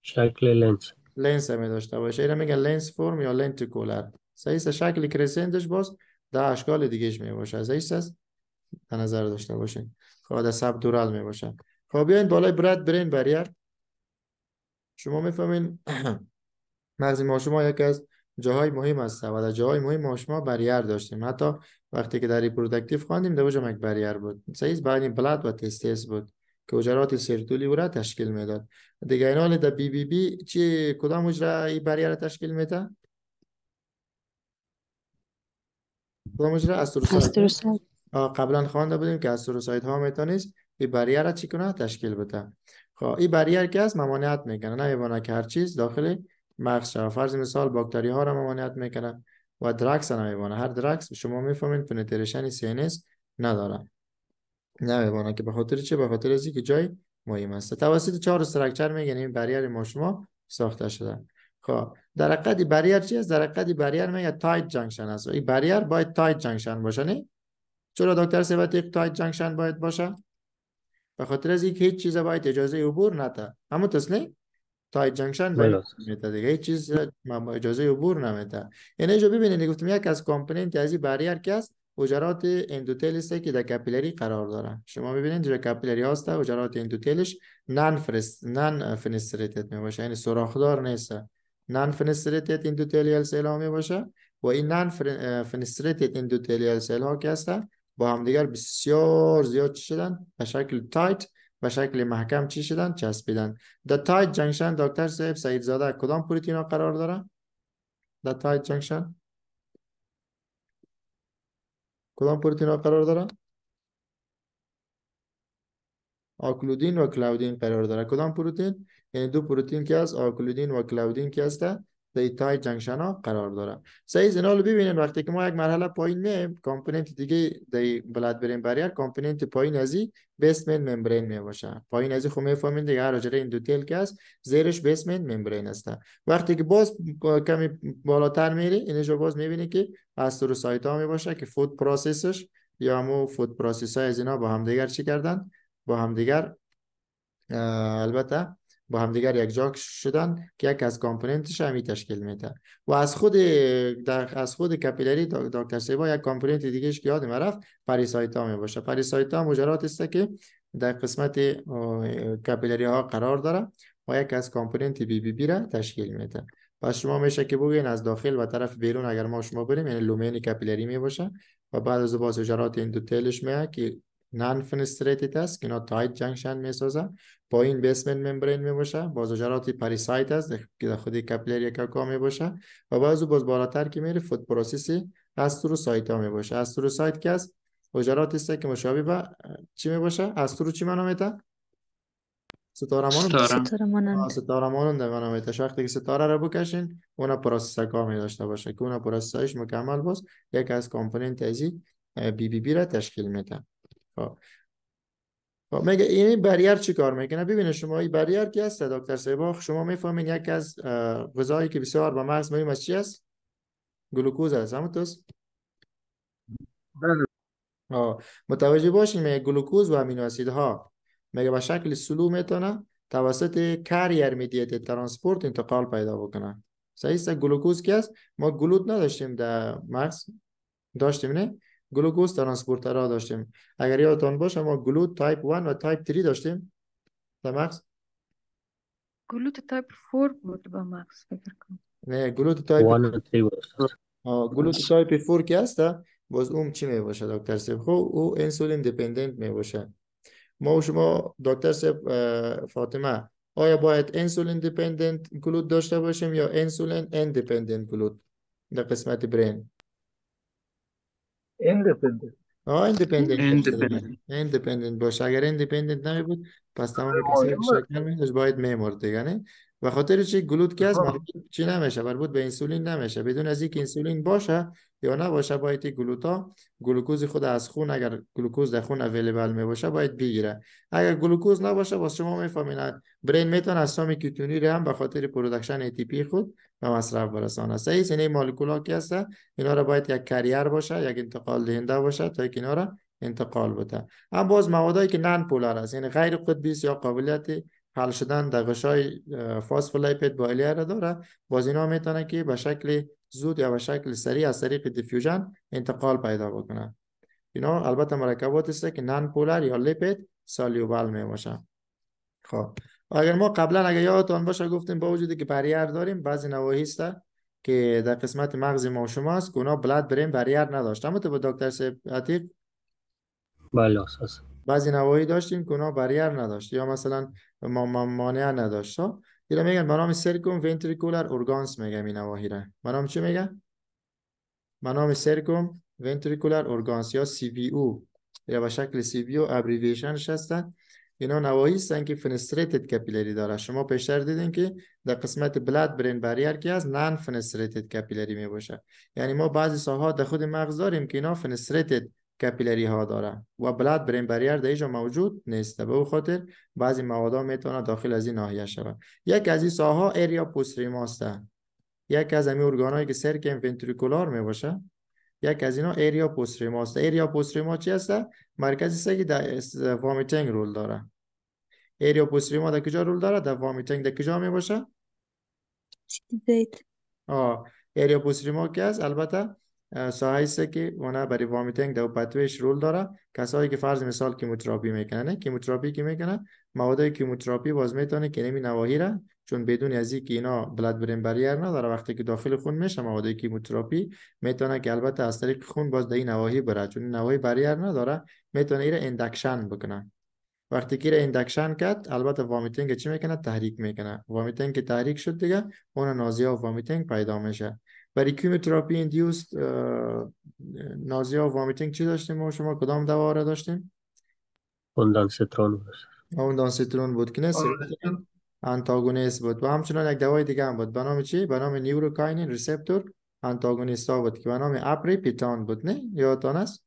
شکل لنس لنس هم داشته باشه اینا میگن لنز فرم یا لنتیکولر سایس شکل کرسندش باز ده اشکال دیگهش می باشه. از به نظر داشته باشین خب سب دورال می باشه. خب بیاین بالای برد برین بریر شما میفهمین مغز ما شما یک از جاهای مهم است و در جاهای مهم ما شما بریر داشتیم حتی وقتی که در ریپروداکتیو خواندیم در مک بریر بود سعیز بعد این بلد و تستیس بود که وجرات سرطولی او را تشکیل میداد دیگه این حال در بی بی بی چی کدام وجرا این بریه را تشکیل میده؟ کدام وجرا استروساید قبلا خوانده بودیم که استروساید ها میتونیست این بریر را چی کنه تشکیل بده خب این بریر که است ممانعت میکنه ایوانه که هر چیز داخل مغز فرض مثال باکتری ها را ممانعت میکنه و درکس نمیبانه. هر درکس شما میفهمین پنیتریشن سینس نداره نمیمانند که به خاطر چه به خاطر از که جای مهم است توسط چهار استرکچر میگن این یعنی بریر ما شما ساخته شده خب در قدی بریر چی است در قدی بریر میگه تایت جانکشن است این بریر باید تایت جنگشن باشه نه چرا دکتر سبت یک تایت جانکشن باید باشه به خاطر از که هیچ چیز باید اجازه عبور نده اما نه تایت جنگشن باید بله. دیگه هیچ چیز اجازه عبور نمیده یعنی جو ببینید گفتم یک از کامپوننت از این بریر که است حجرات اندوتل که در کپیلری قرار داره شما ببینید در کپیلری هاست حجرات اندوتلش نان فرست نان فنستریتد میباشه یعنی سوراخدار نیست نان فنستریتد اندوتلیال سل ها میباشه و این نان فنستریتد اندوتلیال سل ها که هسته با همدیگر بسیار زیاد چی شدن به شکل تایت به شکل محکم چی شدن چسبیدن د تایت جنکشن دکتر صاحب سعید زاده کدام پروتئین قرار داره د تایت جنکشن کدام پروتین قرار داره آکلودین و کلاودین قرار داره کدام پروتین یعنی دو پروتین که از آکلودین و کلاودین که هسته دیتای جنگشن ها قرار داره سعی اینا رو ببینید وقتی که ما یک مرحله پایین میایم کامپوننت دیگه دی بلد برین بریر کامپوننت پایین ازی بیسمنت ممبرین می باشه پایین ازی خب میفهمین دیگه هر جره این دو تیل که است زیرش بیسمنت ممبرین است وقتی که باز کمی بالاتر میری اینجا باز میبینی که سایت ها می باشه که فود پروسسش یا مو فود پروسس های از اینا با هم دیگر چی کردن با هم دیگر البته با همدیگر یک جا شدن که یک از کامپوننتش همی تشکیل میده و از خود در از خود کپیلری دکتر سیبا یک کامپوننت دیگهش که یادم رفت پریسایتا می باشه پریسایتا مجرات است که در قسمت کپیلری ها قرار داره و یک از کامپوننت بی بی بی را تشکیل میده پس شما میشه که بگین از داخل و طرف بیرون اگر ما شما بریم یعنی لومین کپیلری می باشه و بعد از باز اجرات این دو تلش میه که نان فنستریتی است که اینا تایت جنکشن سازه با این بیسمنت ممبرین میباشه بازوجرات پریسایت است که خودی کا می باشه و بعضو باز بالاتر که میره فود استرو سایت ها میباشه سایت که است حجرات است که مشابه با چی باشه استرو چی معنا میتا ستاره مانند ستاره مانند معنا میده که ستاره رو بکشین اون پروسس می داشته باشه که اون پروسسش مکمل باز یک از کامپوننت ازی بی بی بی را تشکیل میده آه. خب. خب، این بریر چی کار میکنه ببینید شما این بریر کی هست دکتر سیباخ شما میفهمین یک از غذایی که بسیار به مغز مهم هست چی است گلوکوز است همون توست بله. متوجه باشین میگه گلوکوز و امینو ها میگه به شکل سلو میتونه توسط کریر میدیت ترانسپورت انتقال پیدا بکنه صحیح است گلوکوز کی است ما گلوت نداشتیم در مغز داشتیم نه گلوکوز ترانسپورترها داشتیم اگر یادتان باشه ما گلو تایپ 1 و تایپ 3 داشتیم در مغز گلوت تایپ 4 بود با مغز فکر کنم نه گلوت تایپ 1 و 3 گلوت تایپ 4 که هست باز اون چی می باشه دکتر سیب خب او انسولین دیپندنت می باشه ما و شما دکتر سیب فاطمه آیا باید انسولین دیپندنت گلوت داشته باشیم یا انسولین اندیپندنت گلوت در قسمت برین independent آه independent independent باشه اگر independent نمی بود پس تمام کسی که باید میمرد دیگه نه و خاطر چی گلوکوز چی نمیشه مربوط به انسولین نمیشه بدون از اینکه انسولین باشه یا نباشه باید گلوتا گلوکوز خود از خون اگر گلوکوز در خون اویلیبل می باشه باید بگیره اگر گلوکوز نباشه واسه شما میفهمین برین میتونه سام کیتونی ر هم به خاطر پروداکشن ATP خود به مصرف برسانه سعی این مولکولا که هست اینا رو باید یک کریر باشه یک انتقال دهنده باشه تا اینا انتقال بده هم باز موادی که نان پولار است یعنی غیر قطبی یا قابلیت حل شدن در های فاسفولیپید بایلیر را داره باز اینا میتونه که به شکل زود یا به شکل سریع از طریق دیفیوژن انتقال پیدا بکنه اینا البته مرکبات است که نان پولر یا لیپید سالیوبل می باشه خب اگر ما قبلا اگر یادتان باشه گفتیم با وجودی که بریر داریم بعضی نواحی است که در قسمت مغز ما و شما است که اونا بلد بریم بریر نداشت اما تو با دکتر سیب عتیق بله بعضی نواحی داشتیم که اونا بریر نداشت یا مثلا مانع نداشت خب، اینا میگن به سرکوم ونتریکولر ارگانس میگم این نواهی را به چی میگن به سرکوم ونتریکولر ارگانس یا سی وی او یا به شکل سی وی او ابریویشنش هستن اینا نواحی هستن که فنستریتد کپیلری داره شما پیشتر دیدین که در قسمت بلاد برین بریر که از نان فنستریتد کپیلری می باشه یعنی ما بعضی ساحات در خود مغز داریم که اینا فنستریتد کپیلری ها داره و بلاد برین بریر در اینجا موجود نیست به او خاطر بعضی مواد ها میتونه داخل از این ناحیه شود یک از این ساها ایریا هسته یک از همین هایی که سرک فنتریکولار می باشه یک از اینا ایریا پوستریما است ایریا پوستریما چی هسته مرکز است که در وامیتینگ رول داره ایریا پوستریما در کجا رول داره در وامیتینگ در کجا می باشه آه آ ما که البته سایسه که اونا برای وامیتینگ در پتویش رول داره کسایی که فرض مثال کیموتراپی میکنن کیموتراپی که میکنن مواد کیموتراپی باز میتونه که نمی نواحی را چون بدون از اینکه اینا بلاد برین بریر نداره وقتی که داخل خون میشه مواد کیموتراپی میتونه که البته از طریق خون باز در این نواحی بره چون نواهی بریر نداره میتونه ایره اندکشن بکنه وقتی که اندکشن کرد البته وامیتینگ چی میکنه تحریک میکنه وامیتینگ که تحریک شد دیگه اون نازیا و وامیتینگ پیدا میشه برای کیوموتراپی اندیوست نازیا و وامیتینگ چی داشتیم ما شما کدام دوا را داشتیم اوندان سترون بود اوندان بود که نیست آره. انتاگونیست بود و همچنان یک دوای دیگه هم بود به نام چی به نام نیوروکاینین ریسپتور انتاگونیست ها بود که به نام اپریپیتان بود نه یادتان است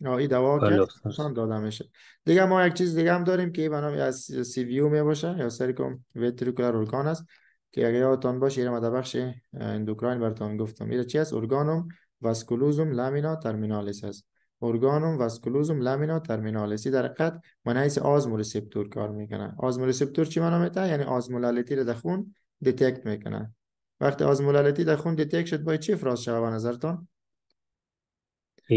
این دوا که نشان داده میشه دیگه ما یک چیز دیگه هم داریم که به نام از سی ویو می باشه یا سریکوم ویتریکولار اولکان است که اگر یادتان باشه ایره در بخش اندوکراین براتون گفتم ایره چی است ارگانوم واسکولوزوم لامینا ترمینالیس است ارگانوم واسکولوزوم لامینا ترمینالیس در قد من آزمو ریسپتور کار میکنه ریسپتور چی منامه تا؟ یعنی آزمولالیتی رو در خون دیتکت میکنه وقتی آزمولالیتی در خون دیتکت شد باید چی افراز شده به نظرتان ADH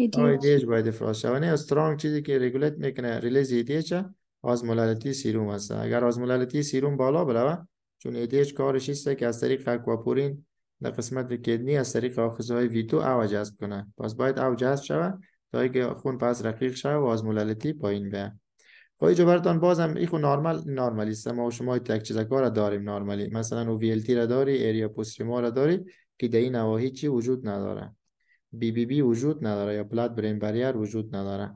e ADH e e باید فراز شده نه چیزی که میکنه ریلیز چه؟ آزمولالیتی سیروم است اگر آزمولالیتی سیروم بالا بروه چون ایدیش کارش ایسته که از طریق اکواپورین در قسمت کدنی از طریق های ویتو او جذب کنه پس باید او جذب شود تا اینکه خون پس رقیق شود و از مولالتی پایین بیه خب اینجا براتان بازم خون نارمل نارمالی است ما و شما یک چیزا را داریم نارمالی مثلا او ویلتی را داری ایریا پوستریما را داری که در این نواحی چی وجود نداره بی بی بی وجود نداره یا بلاد برین بریر وجود نداره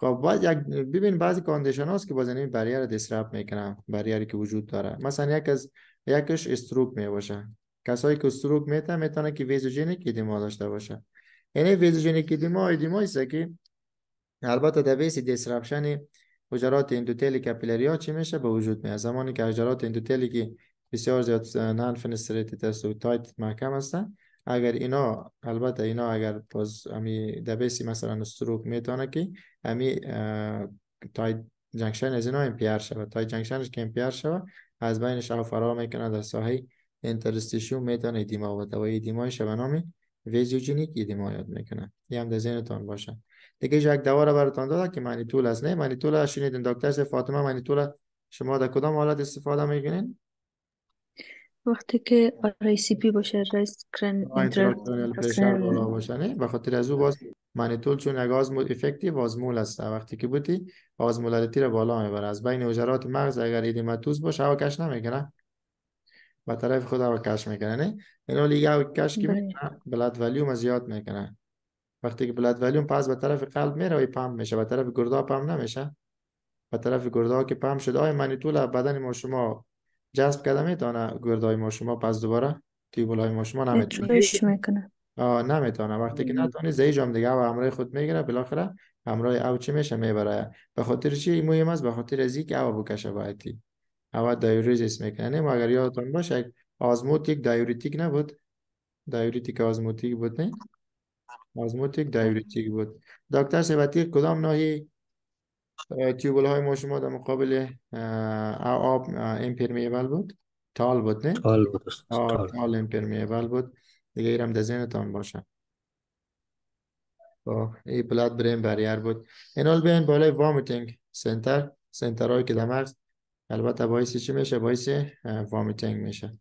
خب یک ببین بعضی کاندیشن هاست که باز این بریر دیسرپ میکنن بریری که وجود داره مثلا یک از یکش استروک می باشه کسایی که استروک میتن میتونه که ویزوجنیک ادما داشته باشه یعنی ویزوجنیک ادما ادما است که البته ویس دیسرپشن حجرات اندوتلی کپیلری ها چی میشه به وجود میاد زمانی که حجرات اندوتلی که بسیار زیاد نان فنستریت و تایت محکم هستن اگر اینا البته اینا اگر باز امی دبیسی مثلا استروک میتونه که امی تای جنکشن از اینا امپیر شوه تای جنگشنش که امپیر شوه از بینش او فرار میکنه در ساحه انترستیشیو میتونه دیما و دوایی دیمای شبه نامی ویزیوجینیک دیما یاد میکنه یه هم در تان باشه دیگه یک دوا رو براتان داده که معنی طول است نه معنی طول شنیدین دکتر فاطمه معنی طول شما در کدام حالت استفاده میکنین وقتی که پی باشه رایس بالا باشه به خاطر از او باز منیتول چون اگه آزمول افکتیو مول است وقتی که بودی مولاریتی رو بالا میبره از بین حجرات مغز اگر ایدیماتوز باشه هوا کش نمیکنه به طرف خود هوا کش میکنه نه یعنی این کش که میکنه بلاد ولیوم زیاد میکنه وقتی که بلاد ولیوم پس به طرف قلب میره و پمپ میشه به طرف گردا پمپ نمیشه به طرف گردا که پمپ شده آی مانیتول بدن ما شما جذب گرد های ما شما پس دوباره تیبولهای ماشما نمیتونه میکنه نمیتونه وقتی که نتونه زیج هم دیگه و همراه خود میگیره بالاخره همراه او چی میشه میبره به خاطر چی مهم است به خاطر از اینکه او بکشه باید او دایوریزیس میکنه نیم اگر یادتون باشه آزموتیک دایوریتیک نبود دایوریتیک آزموتیک بود نه آزموتیک دایوریتیک بود دکتر کدام ناهی تیوبول های ما شما در مقابل آب امپرمیبل بود تال بود نه؟ تال بود تال, امپرمیبل بود دیگه ایرم در ذهنتان باشه با خب، ای بلاد برین بریر بود اینال بین بالای وامیتینگ سنتر سنتر هایی که در مغز البته باعثی چی میشه باعث وامیتینگ میشه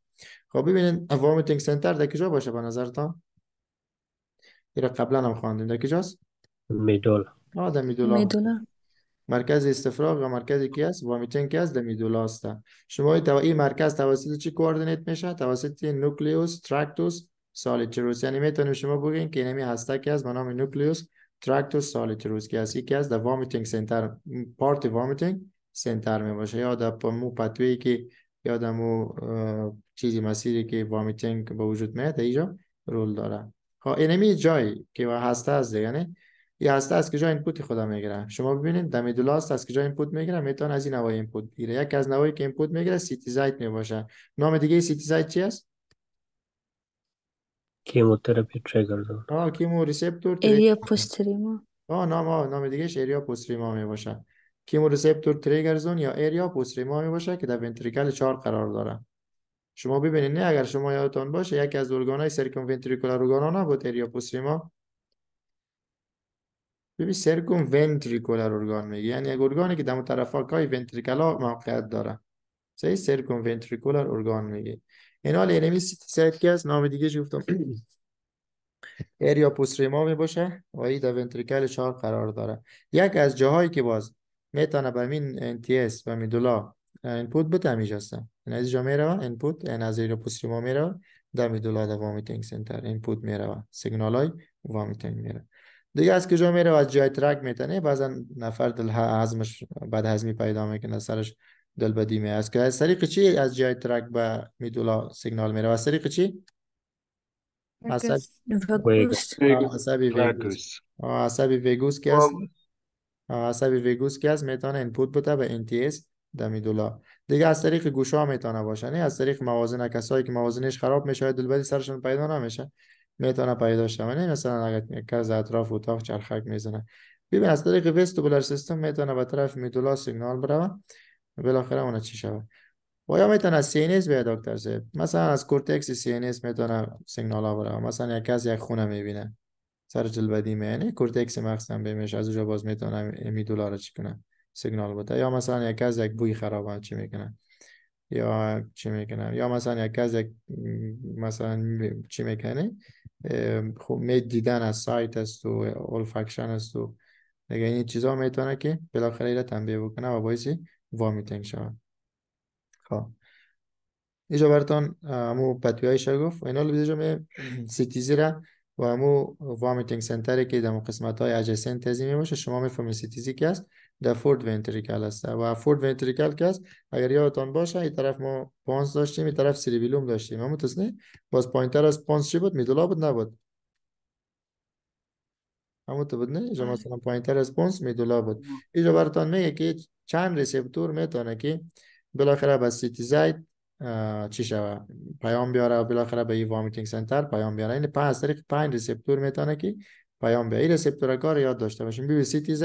خب ببینید وامیتینگ سنتر در کجا باشه به نظرتان این قبلا هم خواندیم در کجاست میدول آدم میدولا مرکز استفراغ و مرکز کی است وامیتینگ که از میدولا است شما این مرکز توسط چی کوردینیت میشه توسط نوکلیوس تراکتوس سالیتروس یعنی میتونیم شما بگین که اینمی هسته که از به نام نوکلیوس تراکتوس سالیتروس که است یکی از سنتر پارت وامیتینگ سنتر می باشه یا اپ مو پتوی که یادمو چیزی مسیری که وامیتینگ به وجود میاد اینجا رول داره خب اینمی جای که هسته است یعنی یه هسته از این اینپوت خدا میگیره شما ببینید دم که از این اینپوت میگیره میتون از این نوای اینپوت بگیره یک از نوایی که اینپوت میگیره سیتی زایت میباشه نام دیگه سیتی زایت چی است کیموتراپی تریگر آه کیمو ریسپتور ایریا پوستریما آه نام آه نام دیگهش ایریا پوستریما میباشه کیمو ریسپتور تریگر زون یا ایریا پوستریما میباشه که در ونتریکل 4 قرار داره شما ببینید نه اگر شما یادتان باشه یکی از ارگانهای های ارگانا نبود ایریا پوستریما ببین سرکون ونتریکولر یعنی ارگان میگه یعنی یک ارگانی که ها که های ونتریکلا موقعیت داره سه سرکوم ونتریکولر ارگان میگه اینا لینمی سیتی هست نام دیگه گفتم ایریا پوستریما می باشه و ای در ونتریکل چهار قرار داره یک از جاهایی که باز میتونه به این انتیس و میدولا اینپوت بده هستم این از جا میره اینپوت این از ایریا پوستریما میره در میدولا در وامیتینگ سنتر اینپوت میره سیگنال های وامیتنگ میره دیگه از کجا میره و از جای ترک میتنه بعضا نفر دل هضمش بعد هزمی پیدا میکنه سرش دل بدی میه است که از طریق چی از جای ترک به میدولا سیگنال میره و از طریق چی عصبی ویگوس عصبی ویگوس که است عصبی ویگوس که از میتونه انپوت بده به انتیس در میدولا دیگه از طریق گوشا میتونه باشه نه از طریق موازنه کسایی که موازنش خراب میشه بدی سرشون پیدا نمیشه میتونه پیدا من یعنی مثلا اگر یک از اطراف اتاق چرخک میزنه ببین از طریق وستبولر سیستم میتونه به طرف میدولا سیگنال بره بالاخره اون چی شود و یا میتونه سی ان دکتر صاحب مثلا از کورتکس سی ان اس میتونه سیگنال ها بره مثلا یک کس یک خونه میبینه سر جلبدی میانه یعنی کورتکس مخصم هم بهش از اونجا باز میتونه میدولا رو چی کنه سیگنال بده یا مثلا یک کس یک بوی خراب چی میکنه یا چی میکنم یا مثلا یک مثلا چی میکنه خب می دیدن از سایت است و اول فکشن است و دیگه این چیزا میتونه که بالاخره ایره تنبیه بکنه و باعثی وامیتنگ شود خب اینجا براتون امو پتوی را گفت اینا رو دیجا می سیتیزی را و امو وامیتینگ سنتری که در قسمت های اجسنت تزیمی باشه شما میفهمید سیتیزی که است در فورد ونتریکل هست و فورد ونتریکل که هست اگر یادتان باشه این طرف ما پانس داشتیم این طرف سریبیلوم داشتیم اما تسنه باز پایین تر از پانس چی بود میدولا بود نبود اما تو بود نه اینجا آره. مثلا پایین تر از پانس میدولا بود اینجا براتان میگه که چند ریسپتور میتونه که بالاخره به زید چی شوه پیام بیاره و بالاخره به این وامیتینگ سنتر پیام بیاره این پس طریق پنج ریسپتور میتونه که پیام بیاره این ریسپتور کار یاد داشته باشیم بی سیتی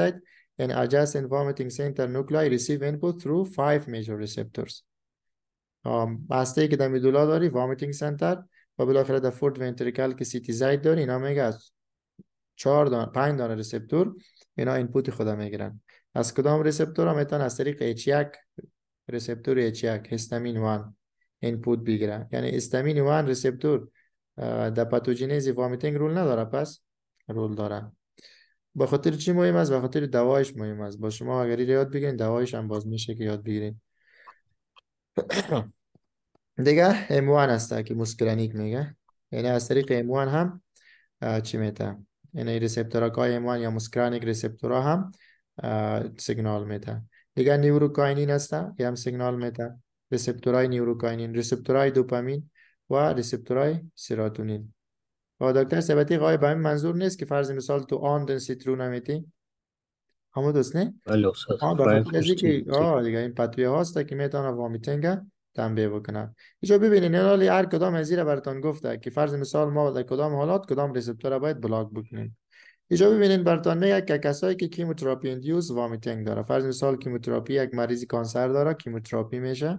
and adjacent vomiting center nuclei receive input through five major receptors. Um, بسته که در میدولا داری vomiting center و بالاخره در فورد ونتریکل که سیتی زاید داری اینا میگه از چهار دانه پنج دانه رسپتور اینا اینپوت خدا میگیرن از کدام رسپتور ها میتونن از طریق H1 رسپتور H1 هستامین 1 اینپوت بگیره. یعنی هستامین 1 رسپتور در پاتوجنز وامیتینگ رول نداره پس رول داره به خاطر چی مهم است به خاطر دوایش مهم است با شما اگر یاد بگیرین دوایش هم باز میشه که یاد بگیرین دیگه اموان است که موسکلانیک میگه یعنی از طریق اموان هم چی میته یعنی ریسپتورک های اموان یا موسکرانیک ریسپتورها هم سیگنال میته دیگه نیوروکاینین است که هم سیگنال میته های نیوروکاینین های دوپامین و های سیراتونین. و دکتر ثبتی غایب به این منظور نیست که فرض مثال تو آن دن سیترو نمیتی؟ همو دوست نه؟ بله که دیگه این پتویه هاست که میتونه وامیتینگ تنبیه بکنن اینجا ببینین این هر کدام از زیر براتان گفته که فرض مثال ما در کدام حالات کدام ریسپتور باید بلاک بکنیم اینجا ببینین براتان میگه که کسایی که کیموتراپی اندیوز وامیتنگ داره فرض مثال کیموتراپی یک مریضی کانسر داره کیموتراپی میشه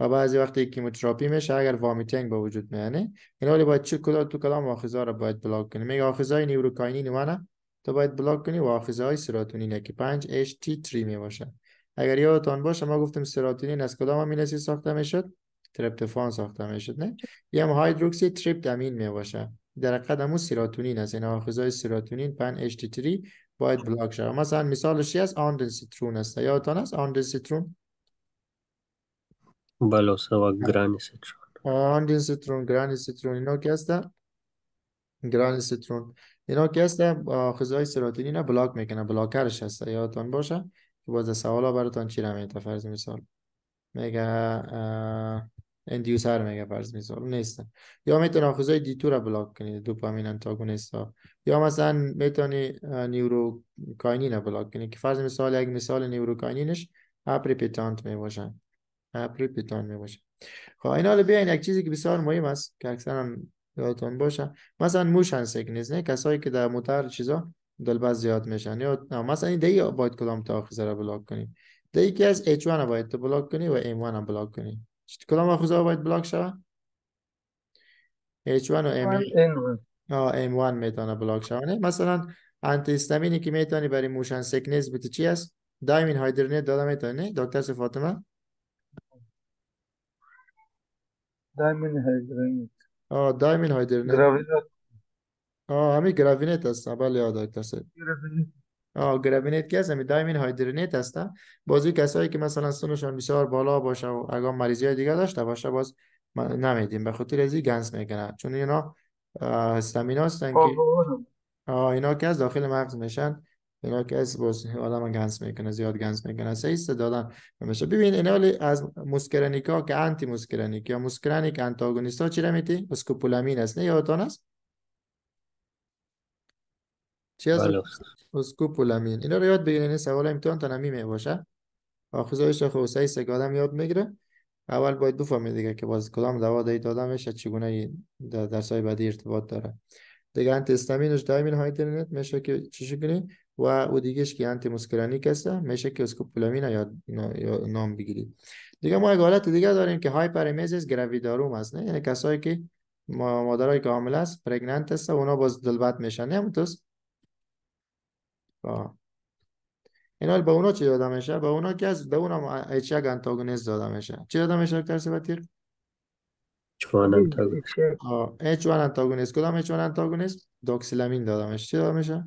و بعضی وقتی کیموتراپی میشه اگر وامیتینگ به وجود میانه این یعنی حالی باید چه کدام تو کدام آخیزا رو باید بلاک کنی میگه های نیوروکاینی نوانه تو باید بلاک کنی و های سیراتونینه که 5 HT3 میباشه اگر یادتان باشه ما گفتیم سراتونین از کدام امینواسید ساخته میشد ترپتوفان ساخته میشد نه یا هم هیدروکسی تریپتامین میباشه در قدمو سراتونین است یعنی این های سراتونین 5 HT3 باید بلاک شد مثلا مثالش چی است آندن سیترون یا یادتان است آندن سیترون گرانی سیترون آن دین سیترون گرانی سیترون اینا که هستن گرانی سیترون اینا که هستن آخذهای سراتینی نه بلاک میکنه بلاکرش هست یادتان باشه که باز سوالا براتان چی رمیه فرض مثال میگه اندیوسر میگه فرض مثال نیستن یا میتونه آخذهای دیتو را بلاک کنید دوپامین انتاگونیست ها یا مثلا میتونی نیوروکاینین را بلاک کنید که فرض مثال یک مثال نیوروکاینینش اپریپیتانت میباشن ابر پیتان می خب اینا حالا بیاین یک چیزی که بسیار مهم است که اکثرا یادتون باشه مثلا موشن سیکنس نه کسایی که در موتر چیزا دلباز زیاد میشن یا مثلا این دی باید کلام تاخیزه را بلاک کنی دی که از H1 باید بلاک کنی و M1 هم بلاک کنی کلام آخوزه باید بلاک شو H1 و M1 M1 میتونه بلاک شوه مثلا انتیستامینی که میتونی برای موشن سیکنس بیتی چی است دایمین هایدرنیت میتونی دکتر فاطمه دایمین هایدرینیت آه دایمین هایدرینیت گراوینت آه همین گراوینت است بله یاد آید کسی آه گراوینت که همی دایمین هایدرینیت هست بازی کسایی که مثلا سنشان بسیار بالا باشه و اگر مریضی دیگه داشته باشه باز نمیدیم به خاطر ازی گنس میکنه چون اینا هستامین هستن که آه اینا که از داخل مغز میشن که اس بس آدم گنس میکنه زیاد گنس میکنه سه است دادن میشه ببین ولی از موسکرانیکا که آنتی موسکرانیک یا موسکرانیک ها چی میتی اسکوپولامین است نه یادتان است چی از بله. اسکوپولامین اینا رو یاد بگیرین سوال امتحان تنمی می باشه آخذایش خو سه است که آدم یاد میگیره اول باید بفهمید دیگه که باز کدام دوا دادمش میشه چگونه در سایه بعدی ارتباط داره دیگه انتستامینش دایمین دائمی هایترنت میشه که چی و او دیگهش که آنتی موسکلانیک است میشه که اسکوپولامین یا نام بگیرید دیگه ما یک حالت دیگه داریم که هایپرمیزیس گراویداروم است نه یعنی کسایی که مادرای که حامل است پرگننت است اونا باز دلبد میشن نه متوس؟ اینا به اونا چی داده میشه به اونا که از به اونا اچ یک انتاگونیست داده میشه چی داده میشه دکتر سبتیر اچ 1 antagonist کدام اچ وان antagonist دوکسیلامین داده میشه چی داده میشه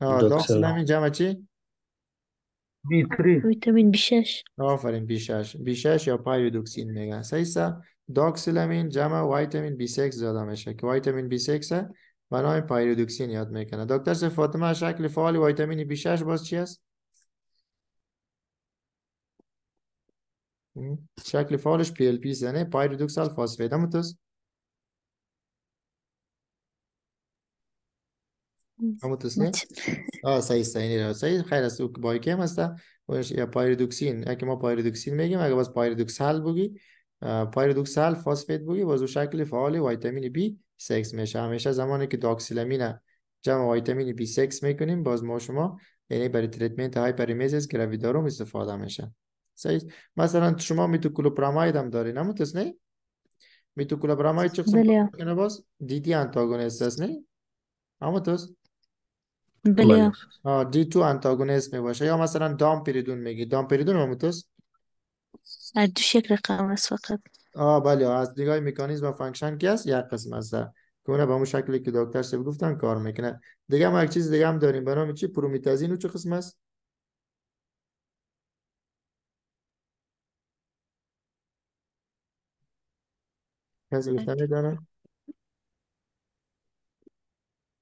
دلوکسلامین جمع چی ویتامین B6 آفرین B6 b میگن سیسا داکسیلامین جمع ویتامین بی 6 میشه ویتامین بی 6 و نام پایرودوکسین یاد میکنه دکتر سه فاطمه شکل فعال ویتامین بی 6 باز چی است؟ شکل فعالش پی زنه همون تو سنت آه سعی سعی نیرو سعی خیر است اوک باقی هم است یا پایردوکسین اگه ما پایردوکسین میگیم اگه باز پایردوکسال بگی پایردوکسال فاسفیت بگی باز اون شکل فعال ویتامین B سیکس میشه همیشه زمانی که داکسیلامینا جمع ویتامین B سیکس میکنیم باز ما شما اینه برای ترتیب های پریمیزس که روی دارو میشه سعی مثلا شما میتونی کلوپراماید هم داری نمون تو سنت میتونی کلوپراماید چه فصل کنی باز دیدی آنتاگونیست است نه؟ اما توست بله ها بله. دی تو انتاگونیست می باشه یا مثلا دام دامپریدون میگی دامپریدون آموتوس از دو شکل رقم است فقط آه بله از دیگاه میکانیزم و فانکشن که است یک قسم است که به اون شکلی که دکتر سب گفتن کار میکنه دیگه ما یک چیز دیگه هم داریم به چی پرومیتازین و چه قسم است کسی گفتن میدانه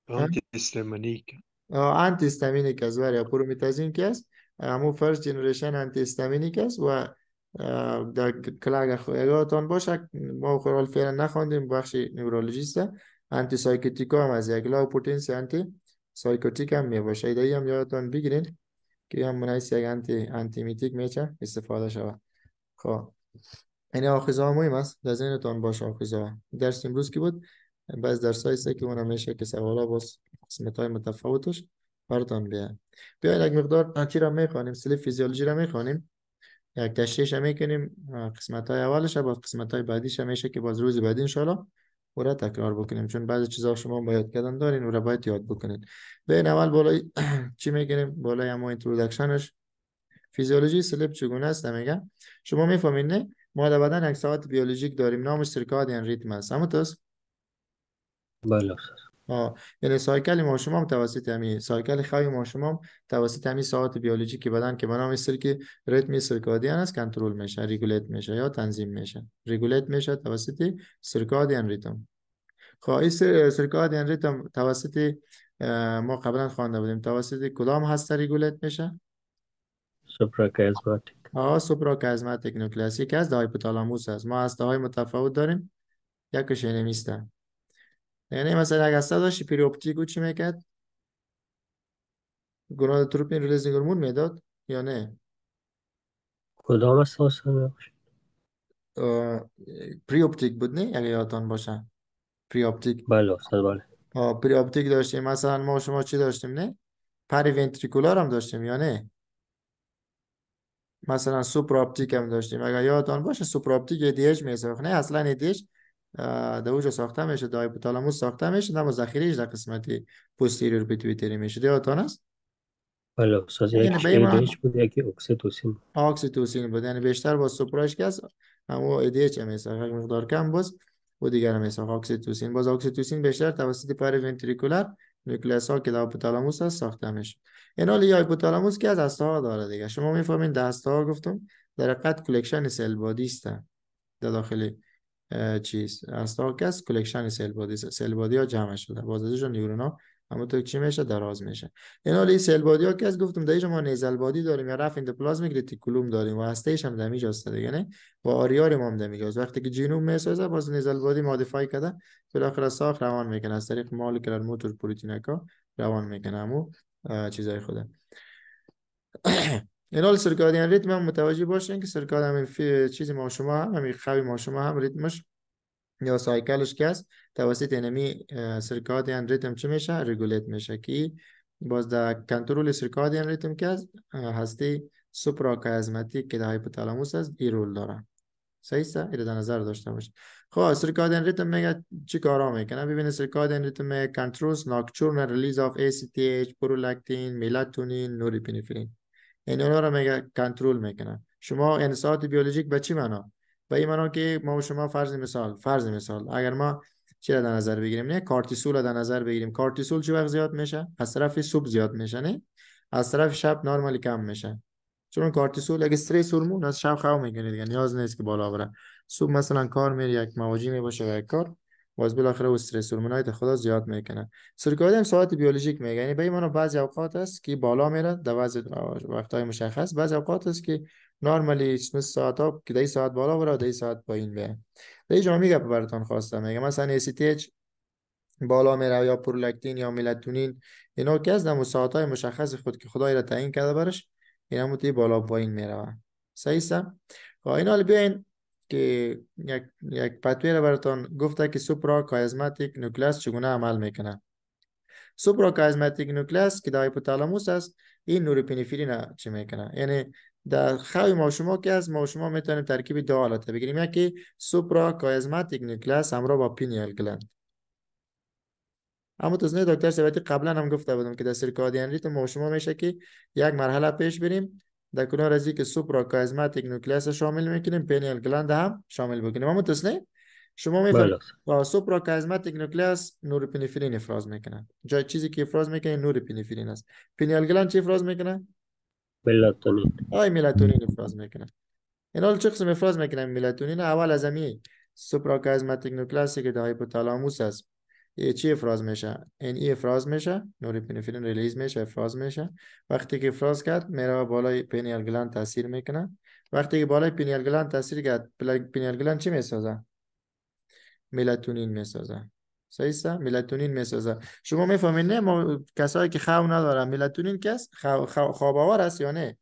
آنتی استمنیک antihistaminic یا پرومیتازین که است همو فرست جنریشن آنتی استامینیک است و در کلاگ خویگاتون باشه ما خورال فعلا نخواندیم بخش نورولوژیست آنتی سایکوتیکا هم از یک لاو پوتنس آنتی سایکوتیک هم میباشه ایده هم یادتان بگیرین که هم منعیس یک انتی میتیک میچه استفاده شود خب این یعنی آخیزه ها مهم است در زینتون باشه آخیزه ها درس امروز بود بعض درس هایی که اونم میشه که سوالا باز قسمت های متفاوتش براتان بیان بیاید یک مقدار چی را میخوانیم سلی فیزیولوژی را میخوانیم یک هم میکنیم قسمت های اولش بعد قسمت های بعدیش میشه که باز روز بعد ان او را تکرار بکنیم چون بعضی چیزا شما با یاد کردن دارین او را باید یاد بکنید ببین اول بالای چی میگیم بالای اما اینترودکشنش فیزیولوژی سلیپ چگونه است میگم شما میفهمین نه ما در بدن یک ساعت بیولوژیک داریم نامش سرکادین یعنی ریتم است همون بله آه. یعنی سایکل شما هم توسط همین سایکل خوی ماشوم هم توسط همین ساعت بیولوژیکی بدن که نام سر که ریتم سرکادین است کنترل میشه ریگولیت میشه یا تنظیم میشه ریگولیت میشه توسط سرکادین ریتم خواهی خب، سرکادین ریتم توسط ما قبلا خوانده بودیم توسط کدام هست ریگولیت میشه سپراکازماتیک آها سوپراکازماتیک نوکلئس یکی از هایپوتالاموس است ما هسته های متفاوت داریم یکش میستم یعنی مثلا اگر నాకు داشتی ఇప్పుడు چی چی میکرد؟ گناد تروپین ریلیزنگ هورمون میداد یا نه کدام از پری اپتیک بود نه اگه یادتان باشن پری اپتیک بله بله پری اپتیک داشتیم مثلا ما شما چی داشتیم نه پری ونتریکولار هم داشتیم یا نه مثلا سوپر اپتیک هم داشتیم اگر یادتان باشه سوپر اپتیک ایدیش میسه خب نه اصلا دیش؟ در اونجا ساخته میشه در ساخته میشه اما ذخیرهش در قسمت پوستیریور پیتویتری میشه یادتان است بله استاد یعنی یک بود یکی اکسیتوسین اکسیتوسین بود یعنی بیشتر با سپراش کس اما ادیچ هم یک مقدار کم باز و دیگر هم اکسیتوسین باز اکسیتوسین بیشتر توسط پر ونتریکولر نوکلئوس ها که در هایپوتالاموس هست ساخته میشه این حال هایپوتالاموس که از هسته ها داره دیگه شما میفهمین دسته ها گفتم در قد کلکشن سل بادی است در داخل چیز تاکس کلکشن سل بادی سل بادی ها جمع شده بازدهش نیورونا همونطور چی میشه دراز میشه این حالی سل بادی ها که از گفتم دیگه ما نیزل بادی داریم یا رفت اندوپلازمیک ریتیکولوم داریم و هستهش هم دمیج هست دیگه نه و آریار ما هم دمیج هست وقتی که جینوم میسازه باز نیزل بادی مودیفای کرده از ساخت روان میکنه از طریق مولکولر موتور پروتینکا روان میکنه همو چیزای خوده. حال سرکادین ریتم هم متوجه باشین که سرکاد همین چیزی ما شما هم همین خوی ما شما هم ریتمش یا سایکلش که است توسط اینمی سرکادین ریتم چه میشه ریگولیت میشه که باز در کنترول سرکادین ریتم که است هستی سپراکازمتی که در هایپوتالاموس است ای رول داره صحیح است اینو در نظر داشته باش خب سرکادین ریتم میگه چی کارا میکنه ببین سرکادین ریتم کنترلز ناکچورن ریلیز اف اچ پرولاکتین میلاتونین نوریپینفرین این یعنی اونا رو میگه کنترل میکنن شما یعنی ساعت بیولوژیک به چی معنا به این معنا که ما و شما فرض مثال فرض مثال اگر ما چی در نظر بگیریم نه کارتیسول رو در نظر بگیریم کارتیسول چه وقت زیاد میشه از طرف صبح زیاد میشه نه از طرف شب نرمالی کم میشه چون کارتیسول اگه استرس هورمون از شب خواب میکنه دیگه نیاز نیست که بالا بره صبح مثلا کار میری یک مواجی میباشه و یک کار باز بالاخره و استرسورمونای خدا زیاد میکنه سرکادیم هم ساعت بیولوژیک میگه یعنی به ما بعضی اوقات است که بالا میره در بعضی های مشخص بعضی اوقات است که نارمالی نصف ساعت ها که دهی ساعت بالا بره دهی ساعت پایین بره دی جامی گپ براتون خواستم میگه مثلا ACTH بالا میره یا پرولکتین یا میلتونین اینا که از نمو ساعت های مشخص خود که خدای را تعیین کرده برش اینا بالا پایین میره صحیح خب، اینا بیاین که یک, یک پتوی رو براتان گفته که سوپرا کایزماتیک نوکلیس چگونه عمل میکنه سوپرا کایزماتیک نوکلیس که در هایپوتالاموس است این نوروپینفرین چی میکنه یعنی در خوی ما شما که از ما شما میتونیم ترکیب دو حالت بگیریم یکی سوپرا کایزماتیک هم همراه با پینیال گلند اما تزنه دکتر سبتی قبلا هم گفته بودم که در سرکادین ریتم ما شما میشه که یک مرحله پیش بریم در کنار از که سوپرا کازماتیک نوکلیاس شامل میکنیم پینیل گلند هم شامل بکنیم ما تصنیه شما میفهمید بله. با سوپرا کازماتیک نور پینیفرین افراز میکنن جای چیزی که افراز میکنه پینیفرین است پینیل گلند چی افراز میکنه ملاتونین آی ملاتونین افراز میکنه اینا چه قسم افراز میکنه ملاتونین اول از سوپرا کازماتیک نوکلئاسی که در هایپوتالاموس است چی افراز میشه این ای e افراز میشه نوریپینفرین ریلیز میشه افراز میشه وقتی که افراز کرد میره بالای پینیال گلند تاثیر میکنه وقتی که بالای پینیال گلند تاثیر کرد پینیال گلند چی میسازه ملاتونین میسازه صحیح ملاتونین میسازه شما میفهمین نه ما کسایی که خواب ندارن ملاتونین کس خواب آور است یا نه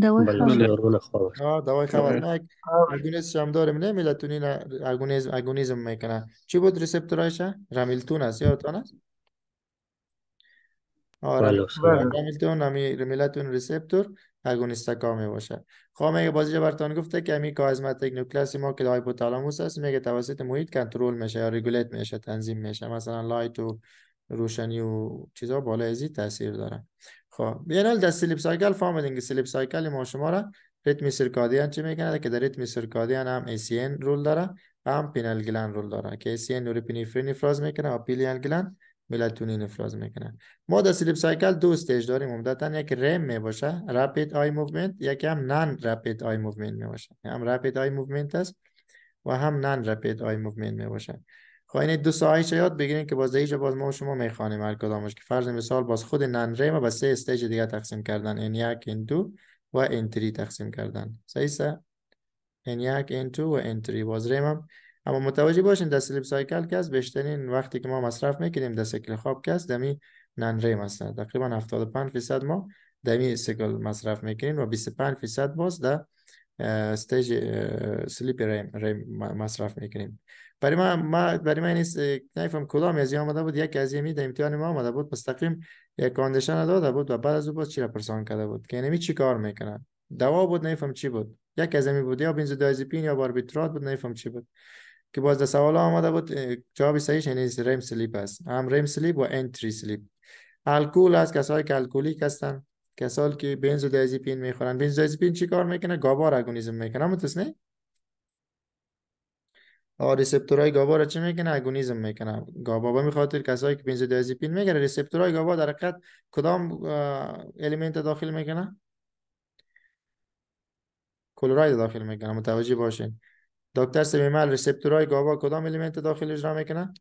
دوای خبر دوای خبر هم داریم نه ملاتونین آگونیزم میکنه چی بود ریسپتورایش رمیلتون است یادتون است آره رمیلتون همی رمیلتون ریسپتور آگونیست ها می باشه خب میگه بازی براتون گفته که امی کازماتیک کلاسی ما که هایپوتالاموس است میگه توسط محیط کنترل میشه یا رگولیت میشه تنظیم میشه مثلا لایت و روشنی و چیزها بالا ازی تاثیر داره خب بینال در سلیپ سایکل فهمیدین که سلیپ سایکل ما شما را ریتم سرکادیان چه میکنه که در ریتم سرکادیان هم اسین رول داره و هم پینال گلن رول داره که A.C.N. نوروپینفرین افراز میکنه و پیلیال گلن ملاتونین افراز میکنه ما در سلیپ سایکل دو استیج داریم عمدتا یک رم میباشه رپید آی موومنت یکی هم نان رپید آی موومنت باشه هم رپید آی موومنت است و هم نان رپید آی موومنت باشه. خب دو ساعت یاد بگیرین که باز دیجا باز ما شما میخوانیم هر کدامش که فرض مثال باز خود ننره ما به سه استیج دیگه تقسیم کردن این یک این دو و این تری تقسیم کردن صحیح سه این یک این تو و این تری باز ریم هم. اما متوجه باشین در سلیپ سایکل که از بیشترین وقتی که ما مصرف میکنیم در سکل خواب که است دمی نن ریم هست تقریبا 75 فیصد ما دمی سکل مصرف میکنیم و 25 فیصد باز در استیج سلیپ ریم مصرف میکنیم برای من, ما برای من نیست نفهم کدام از آمده بود یک از می امتحان ما آمده بود مستقیم یک کاندیشن داده بود و بعد از او باز چی را کرده بود که نمی یعنی چی کار میکنن دوا بود نفهم چی بود یک از می بود یا دایزپین یا باربیترات بود نفهم چی بود که باز سوال آمده بود جواب صحیح یعنی ریم سلیپ است هم ریم سلیپ و انتری سلیپ الکل است کسایی که الکلیک هستن کسایی که دایزپین میخورن دایزپین چی کار میکنه گابا میکنه متوجه آ های گابا را چه میکنه اگونیزم میکنه گابا به خاطر کسایی که بنزودیازپین میگن ریسپتورای گابا در حقیقت کدام الیمنت داخل میکنه کلوراید داخل میکنه متوجه باشین دکتر سمیمل های گابا کدام الیمنت داخل اجرا میکنه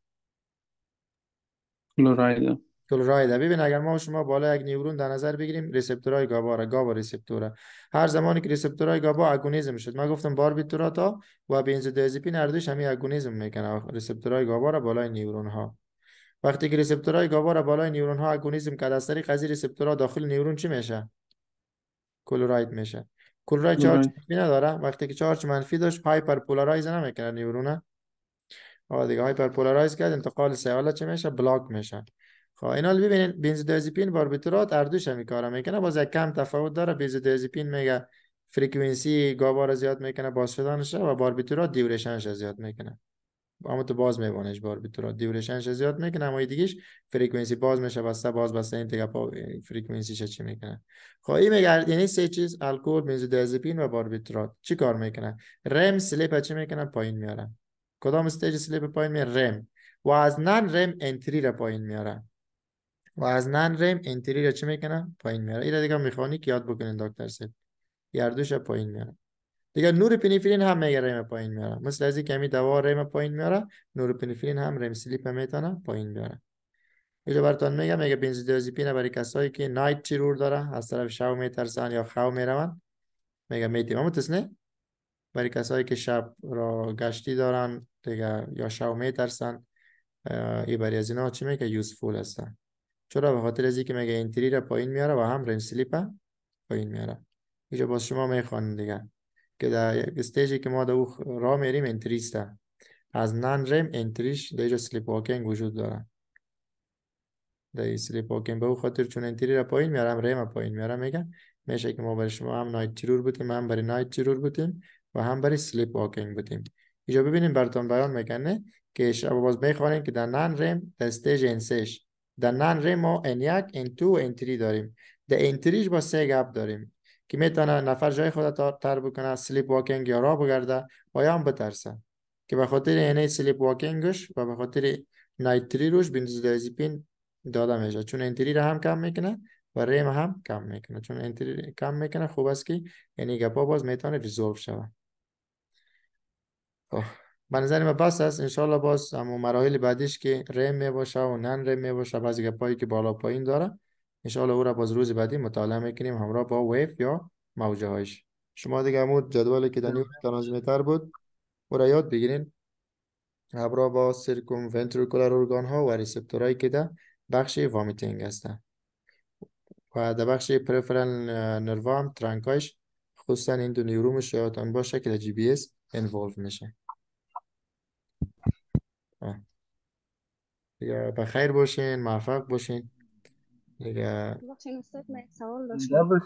کلوراید کلراید ببین اگر ما شما بالا یک نیورون در نظر بگیریم ریسپتورای گابا را گابا ریسپتورا هر زمانی که ریسپتورای گابا اگونیزم شد ما گفتم باربیتوراتا و بنزودیازپین هر دوش همین اگونیزم میکنه ریسپتورای گابا را بالای نیورون ها وقتی که ریسپتورای گابا را بالای نیورون ها اگونیزم کرد از طریق از داخل نیورون چی میشه کلراید میشه کلراید چارج منفی نداره وقتی که چارج منفی داشت هایپر پولارایز نمیکنه نیورونه آه دیگه هایپر پولارایز کرد انتقال سیاله چه میشه بلاک میشه خب اینال ببینین بنزودیازپین باربیتورات اردوش هم کارا میکنه باز یک کم تفاوت داره بنزودیازپین میگه فرکانسی گابا را زیاد میکنه باز شدنش و باربیتورات دیورشنش زیاد میکنه اما تو باز میبانش باربیتورات دیورشنش زیاد میکنه اما دیگهش فرکانسی باز میشه بسته باز بسته این دیگه چه چی میکنه خب این میگه یعنی سه چیز الکل بنزودیازپین و باربیتورات چی کار میکنه رم سلیپ چی میکنه پایین میاره کدام استیج سلیپ پایین میاره رم و از نان رم انتری را پایین میاره و از نن ریم انتری را چه میکنم پایین میاره اینا دیگه مکانیک یاد بکنین دکتر سید گردوش پایین میاره دیگه نور پنیفرین هم میگه ریم پایین میاره مثل از کمی دوا ریم پایین میاره نور پنیفرین هم ریم سلیپ میتونه پایین میاره اینجا براتون میگم میگه بنزودیازپین برای کسایی که نایت ترور داره از طرف شب میترسن یا خواب میروند میگه میتیم اما تسنه برای کسایی که شب را گشتی دارن دیگه یا شب میترسن ای برای از اینا چی میگه یوزفول هستن چرا به خاطر از اینکه مگه اینتری را پایین میاره و هم رنج سلیپ پایین میاره اینجا باز شما میخوانیم دیگه که در یک استیجی که ما در او را میریم انتریست از نان ریم انتریش در اینجا سلیپ وجود داره در این سلیپ به او خاطر چون انتری را پایین میارم ریم پایین میارم میگه میشه که ما برای شما هم نایت چرور بودیم هم برای نایت چرور بودیم و هم برای سلیپ واکینگ بودیم اینجا ببینیم براتون بیان میکنه که شما باز میخوانیم که در نان ریم در استیج در ریمو ما این یک این تو این تری داریم در این با سه گپ داریم که میتونه نفر جای خود تر بکنه سلیپ واکینگ یا را بگرده و یا هم بترسه که به خاطر اینه سلیپ واکینگش و به خاطر نایتری روش پین داده میشه چون انتری را هم کم میکنه و ریم هم کم میکنه چون انتری کم میکنه خوب است که یعنی گپا باز میتونه ریزولو شوه به نظر بس است انشالله باز اما مراحل بعدیش که ریم می باشه و نن ریم می باشه بعضی پای که بالا پایین داره انشالله او را باز روز بعدی مطالعه میکنیم همراه با ویف یا موجه هایش شما دیگه همون جدول که در نیو بود او را یاد بگیرین همراه با سرکوم ونتریکولار ارگان ها و هایی که در بخش وامیتینگ هستن و در بخش پرفرال نروام هم ترانکایش خصوصا این دو نیورومش شاید باشه که جی بی اس میشه دیگه بخیر باشین موفق باشین دیگه ببخشید استاد من سوال داشتم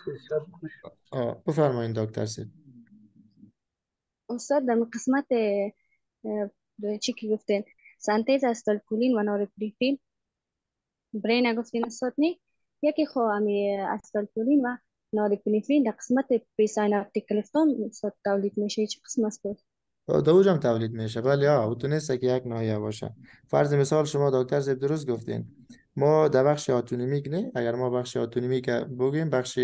آه بفرمایید دکتر سید استاد در قسمت چی که گفتین سنتز استالکولین و نارپریفین برین گفتین استاد نی یکی خو استالکولین و نارپریفین در قسمت پریسایناپتیک کلفتون استاد تولید میشه چی قسمت است دوج هم تولید میشه ولی ها او نیست که یک نایه باشه فرض مثال شما دکتر زیب درست گفتین ما در بخش آتونومیک نه اگر ما بخش آتونومیک بگیم بخش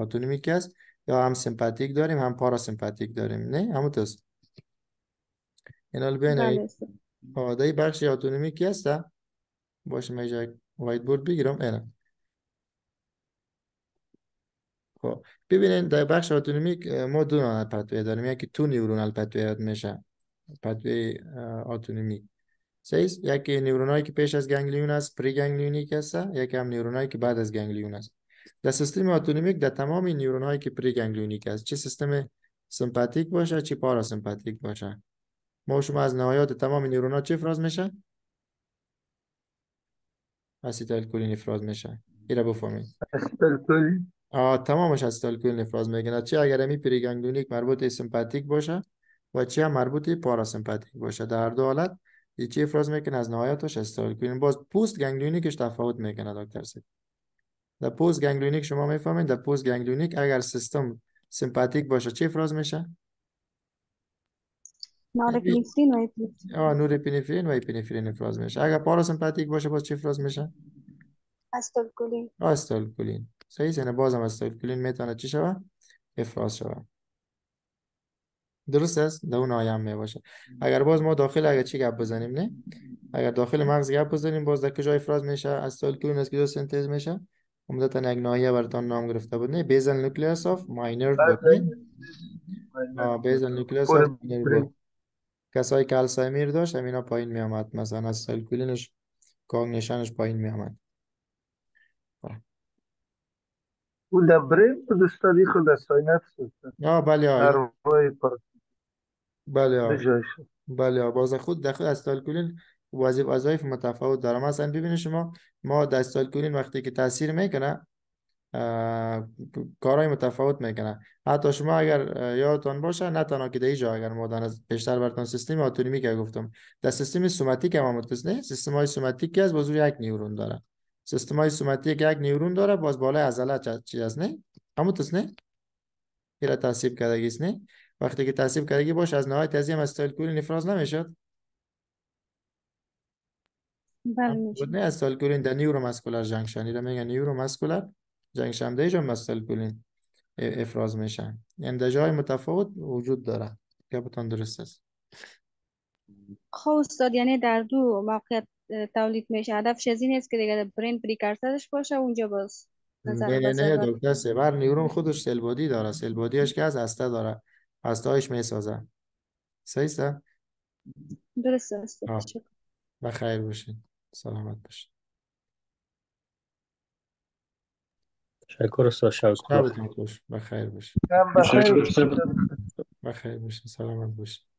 اتونومیک است یا هم سیمپاتیک داریم هم پاراسیمپاتیک داریم نه همون این اینا بین بله، بخش اتونومیکی است باشه من وایت بورد بگیرم اینه. خب ببینید در بخش اتونومیک ما دو نوع پتوه داریم یکی تو نیورونال پتوه یاد میشه پتوه اتونومیک سیز یکی نیورونایی که پیش از گنگلیون است پری گنگلیونی است یکی هم نیورونایی که بعد از گنگلیون است در سیستم اتونومیک در تمام نیورونایی که پری گنگلیونیک است چه سیستم سمپاتیک باشه چه پاراسمپاتیک باشه ما شما از نهایات تمام نیورونا چه فراز میشه کلین فراز میشه اینا بفهمید تمامش از تالکوین نفراز میگن چه اگر امی پریگانگلونیک مربوط سمپاتیک باشه و چه هم مربوط پاراسمپاتیک باشه در دو حالت چی افراز میکنه از نهایتش استالکوین باز پوست گنگلیونیکش تفاوت میکنه دکتر سید در پوست گنگلیونیک شما میفهمید در پوست گنگلیونیک اگر سیستم سمپاتیک باشه چی افراز میشه نور و و اپینفرین افراز میشه اگر پاراسمپاتیک باشه باز چی افراز میشه استالکولین استالکولین صحیح یعنی بازم کلین میتونه چی شود افراز شود درست است در اون آیم می باشه اگر باز ما داخل اگر چی گپ بزنیم نه اگر داخل مغز گپ بزنیم باز در کجا افراز میشه استایفکلین از کجا سنتز میشه عمدتا یک نایه براتان نام گرفته بود نه بیزن نوکلیوس اف ماینر بله. بیزن نوکلیوس اف ماینر کسایی که داشت امینا پایین می آمد مثلا استایفکلینش کاگنیشنش پایین می O Lembrando خود Estanico نفس نفسه آه بله آره روی بله آره بله آره باز خود داخل استالکولین وظیف وظایف متفاوت داره مثلا ببینید شما ما دستالکولین وقتی که تاثیر میکنه کارهای متفاوت میکنه حتی شما اگر یادتان باشه نه تنها که در اگر مادن از بیشتر برتان سیستم آتونیمی که گفتم در سیستم سوماتیک هم نه؟ سیستم های سوماتیک که از بزرگ یک نیورون داره سیستمای سوماتیک یک نیورون داره باز بالای عضله چی نه همون تس نه پیرا تحصیب کردگی است نه وقتی که تحصیب کردگی باش از نهایت از هم استایل کولین افراز نمیشد بله نه استایل کولین در نیورو مسکولار را ایرا میگن نیورو مسکولار جنگشن در ایجا استایل افراز میشن یعنی در جای متفاوت وجود داره که بتان درست است خب استاد یعنی در دو موقعیت تولید میشه از این است که دیگه برین پریکرسرش باشه اونجا باز بله، نه نه نه دکتر سبر بله، نیورون خودش سلبادی داره سلبادیش که از هسته داره هسته هایش میسازه سیسته درست است و خیر باشین. سلامت باشین شکر استاد شاوز خوش بخیر باشین بخیر باشین سلامت باشین